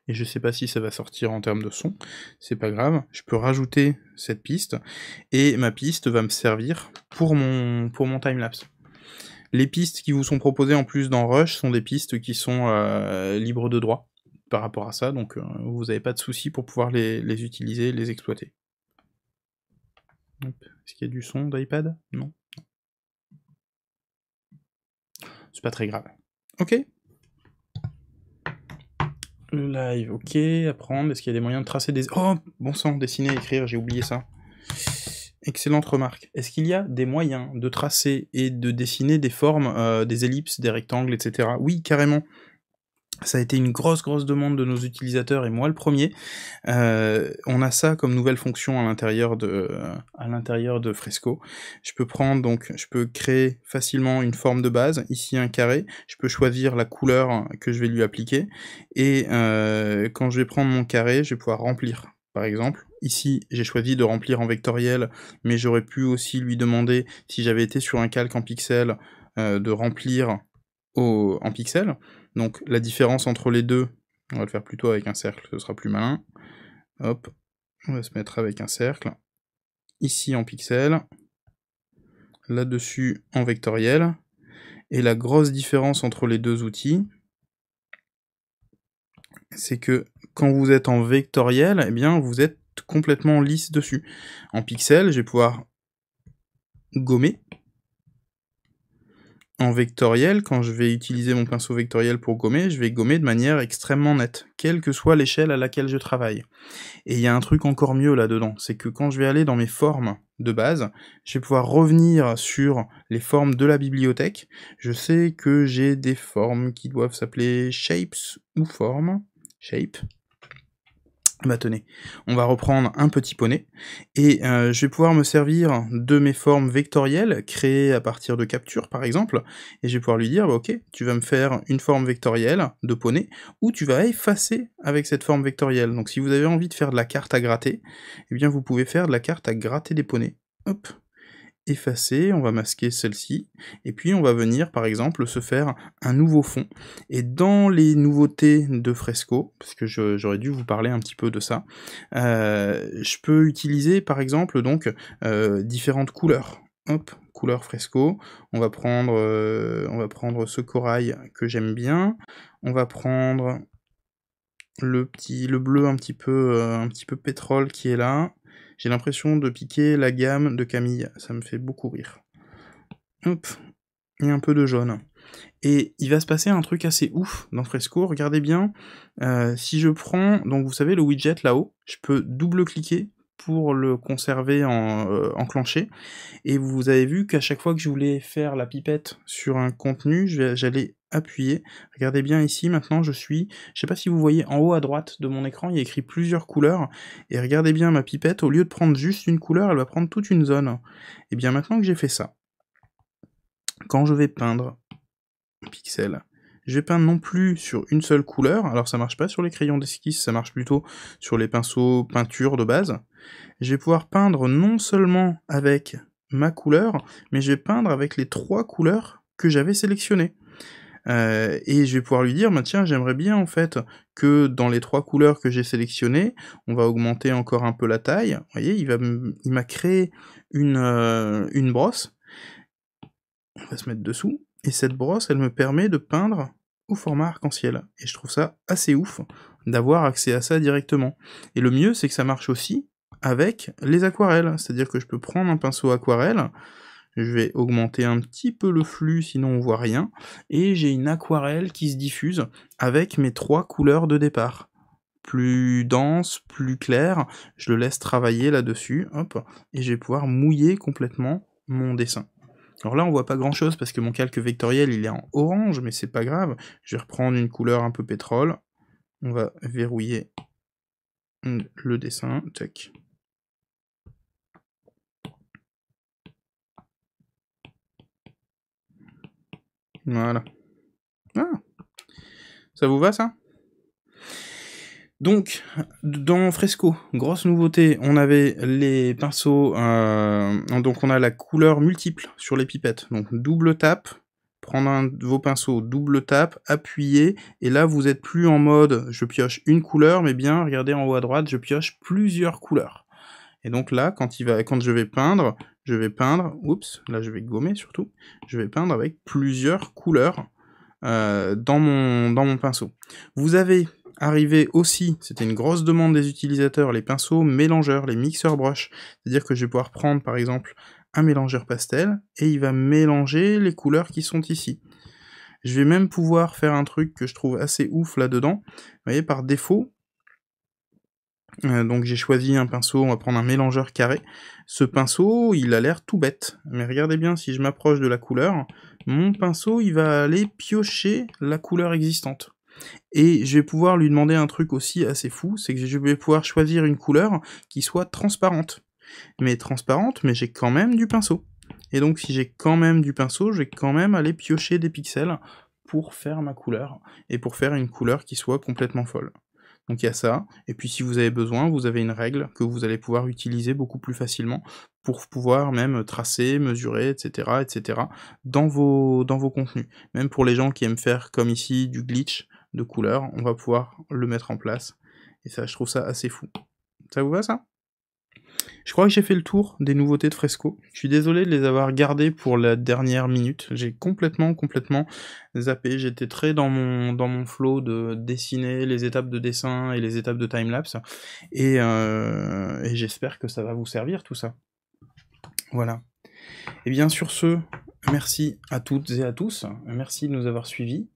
Et je ne sais pas si ça va sortir en termes de son, c'est pas grave, je peux rajouter cette piste, et ma piste va me servir pour mon, pour mon timelapse. Les pistes qui vous sont proposées en plus dans Rush sont des pistes qui sont euh, libres de droit par rapport à ça, donc euh, vous n'avez pas de souci pour pouvoir les, utiliser les exploiter. Est-ce qu'il y a du son d'iPad Non. C'est pas très grave. Ok. Le live, ok. Apprendre, est-ce qu'il y a des moyens de tracer des... Oh Bon sang, dessiner, écrire, j'ai oublié ça. Excellente remarque. Est-ce qu'il y a des moyens de tracer et de dessiner des formes, euh, des ellipses, des rectangles, etc. Oui, carrément. Ça a été une grosse grosse demande de nos utilisateurs et moi le premier. Euh, on a ça comme nouvelle fonction à l'intérieur de euh, à l'intérieur de Fresco. Je peux prendre donc je peux créer facilement une forme de base ici un carré. Je peux choisir la couleur que je vais lui appliquer et quand je vais prendre mon carré, je vais pouvoir remplir par exemple. Ici, j'ai choisi de remplir en vectoriel, mais j'aurais pu aussi lui demander, si j'avais été sur un calque en pixel, euh, de remplir au, en pixel, Donc la différence entre les deux, on va le faire plutôt avec un cercle, ce sera plus malin. Hop, on va se mettre avec un cercle. Ici en pixel là-dessus en vectoriel. Et la grosse différence entre les deux outils, c'est que quand vous êtes en vectoriel, eh bien, vous êtes complètement lisse dessus. En pixel, je vais pouvoir gommer. En vectoriel, quand je vais utiliser mon pinceau vectoriel pour gommer, je vais gommer de manière extrêmement nette, quelle que soit l'échelle à laquelle je travaille. Et il y a un truc encore mieux là-dedans, c'est que quand je vais aller dans mes formes de base, je vais pouvoir revenir sur les formes de la bibliothèque. Je sais que j'ai des formes qui doivent s'appeler shapes ou formes, shape, bah tenez, on va reprendre un petit poney et euh, je vais pouvoir me servir de mes formes vectorielles créées à partir de captures par exemple et je vais pouvoir lui dire bah, ok tu vas me faire une forme vectorielle de poney ou tu vas effacer avec cette forme vectorielle. Donc si vous avez envie de faire de la carte à gratter, eh bien vous pouvez faire de la carte à gratter des poneys. Hop, effacer, on va masquer celle-ci, et puis on va venir par exemple se faire un nouveau fond. Et dans les nouveautés de Fresco, parce que j'aurais dû vous parler un petit peu de ça, euh, je peux utiliser par exemple donc euh, différentes couleurs. Hop, couleur fresco. On va prendre, euh, on va prendre ce corail que j'aime bien. On va prendre le petit, le bleu un petit peu, un petit peu pétrole qui est là. J'ai l'impression de piquer la gamme de Camille. Ça me fait beaucoup rire. Hop. Et un peu de jaune. Et il va se passer un truc assez ouf dans Fresco. Regardez bien. Euh, si je prends, donc vous savez, le widget là-haut, je peux double-cliquer pour le conserver en, euh, enclenché. Et vous avez vu qu'à chaque fois que je voulais faire la pipette sur un contenu, j'allais appuyer. Regardez bien ici, maintenant je suis, je sais pas si vous voyez en haut à droite de mon écran, il y a écrit plusieurs couleurs. Et regardez bien ma pipette, au lieu de prendre juste une couleur, elle va prendre toute une zone. Et bien maintenant que j'ai fait ça, quand je vais peindre pixel, je vais peindre non plus sur une seule couleur, alors ça marche pas sur les crayons d'esquisse, ça marche plutôt sur les pinceaux peinture de base. Je vais pouvoir peindre non seulement avec ma couleur, mais je vais peindre avec les trois couleurs que j'avais sélectionnées. Euh, et je vais pouvoir lui dire, bah, tiens, j'aimerais bien en fait que dans les trois couleurs que j'ai sélectionnées, on va augmenter encore un peu la taille. Vous voyez, il m'a créé une, euh, une brosse. On va se mettre dessous. Et cette brosse, elle me permet de peindre au format arc-en-ciel. Et je trouve ça assez ouf d'avoir accès à ça directement. Et le mieux, c'est que ça marche aussi avec les aquarelles. C'est-à-dire que je peux prendre un pinceau aquarelle, je vais augmenter un petit peu le flux, sinon on voit rien, et j'ai une aquarelle qui se diffuse avec mes trois couleurs de départ. Plus dense, plus claire, je le laisse travailler là-dessus, hop, et je vais pouvoir mouiller complètement mon dessin. Alors là, on voit pas grand chose parce que mon calque vectoriel, il est en orange, mais c'est pas grave. Je vais reprendre une couleur un peu pétrole. On va verrouiller le dessin. Voilà. Ah, ça vous va, ça donc, dans Fresco, grosse nouveauté, on avait les pinceaux, euh, donc on a la couleur multiple sur les pipettes. Donc double tape, prendre un, vos pinceaux, double tape, appuyer, et là vous êtes plus en mode je pioche une couleur, mais bien, regardez en haut à droite, je pioche plusieurs couleurs. Et donc là, quand, il va, quand je vais peindre, je vais peindre, oups, là je vais gommer surtout, je vais peindre avec plusieurs couleurs. Euh, dans, mon, dans mon pinceau. Vous avez Arrivé aussi, c'était une grosse demande des utilisateurs, les pinceaux mélangeurs, les mixeurs brush. C'est-à-dire que je vais pouvoir prendre par exemple un mélangeur pastel et il va mélanger les couleurs qui sont ici. Je vais même pouvoir faire un truc que je trouve assez ouf là-dedans. Vous voyez, par défaut, euh, donc j'ai choisi un pinceau, on va prendre un mélangeur carré. Ce pinceau, il a l'air tout bête. Mais regardez bien, si je m'approche de la couleur, mon pinceau, il va aller piocher la couleur existante. Et je vais pouvoir lui demander un truc aussi assez fou, c'est que je vais pouvoir choisir une couleur qui soit transparente. Mais transparente, mais j'ai quand même du pinceau. Et donc si j'ai quand même du pinceau, je vais quand même aller piocher des pixels pour faire ma couleur, et pour faire une couleur qui soit complètement folle. Donc il y a ça, et puis si vous avez besoin, vous avez une règle que vous allez pouvoir utiliser beaucoup plus facilement pour pouvoir même tracer, mesurer, etc., etc., dans vos, dans vos contenus. Même pour les gens qui aiment faire, comme ici, du glitch, de couleur, on va pouvoir le mettre en place. Et ça, je trouve ça assez fou. Ça vous va ça je crois que j'ai fait le tour des nouveautés de Fresco. Je suis désolé de les avoir gardées pour la dernière minute. J'ai complètement, complètement zappé. J'étais très dans mon, dans mon flow de dessiner les étapes de dessin et les étapes de timelapse. Et, euh, et j'espère que ça va vous servir tout ça. Voilà. Et eh bien sur ce, merci à toutes et à tous. Merci de nous avoir suivis.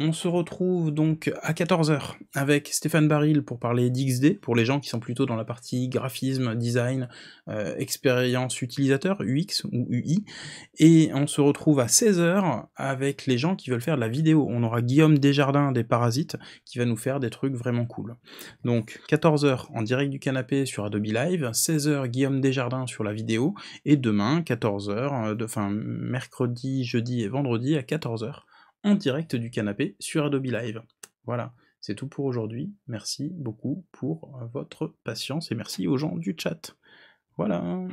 On se retrouve donc à 14h avec Stéphane Baril pour parler d'XD, pour les gens qui sont plutôt dans la partie graphisme, design, euh, expérience utilisateur, UX ou UI. Et on se retrouve à 16h avec les gens qui veulent faire de la vidéo. On aura Guillaume Desjardins des Parasites qui va nous faire des trucs vraiment cool. Donc 14h en direct du canapé sur Adobe Live, 16h Guillaume Desjardins sur la vidéo, et demain 14h, euh, enfin mercredi, jeudi et vendredi à 14h en direct du canapé sur Adobe Live. Voilà, c'est tout pour aujourd'hui. Merci beaucoup pour euh, votre patience et merci aux gens du chat. Voilà.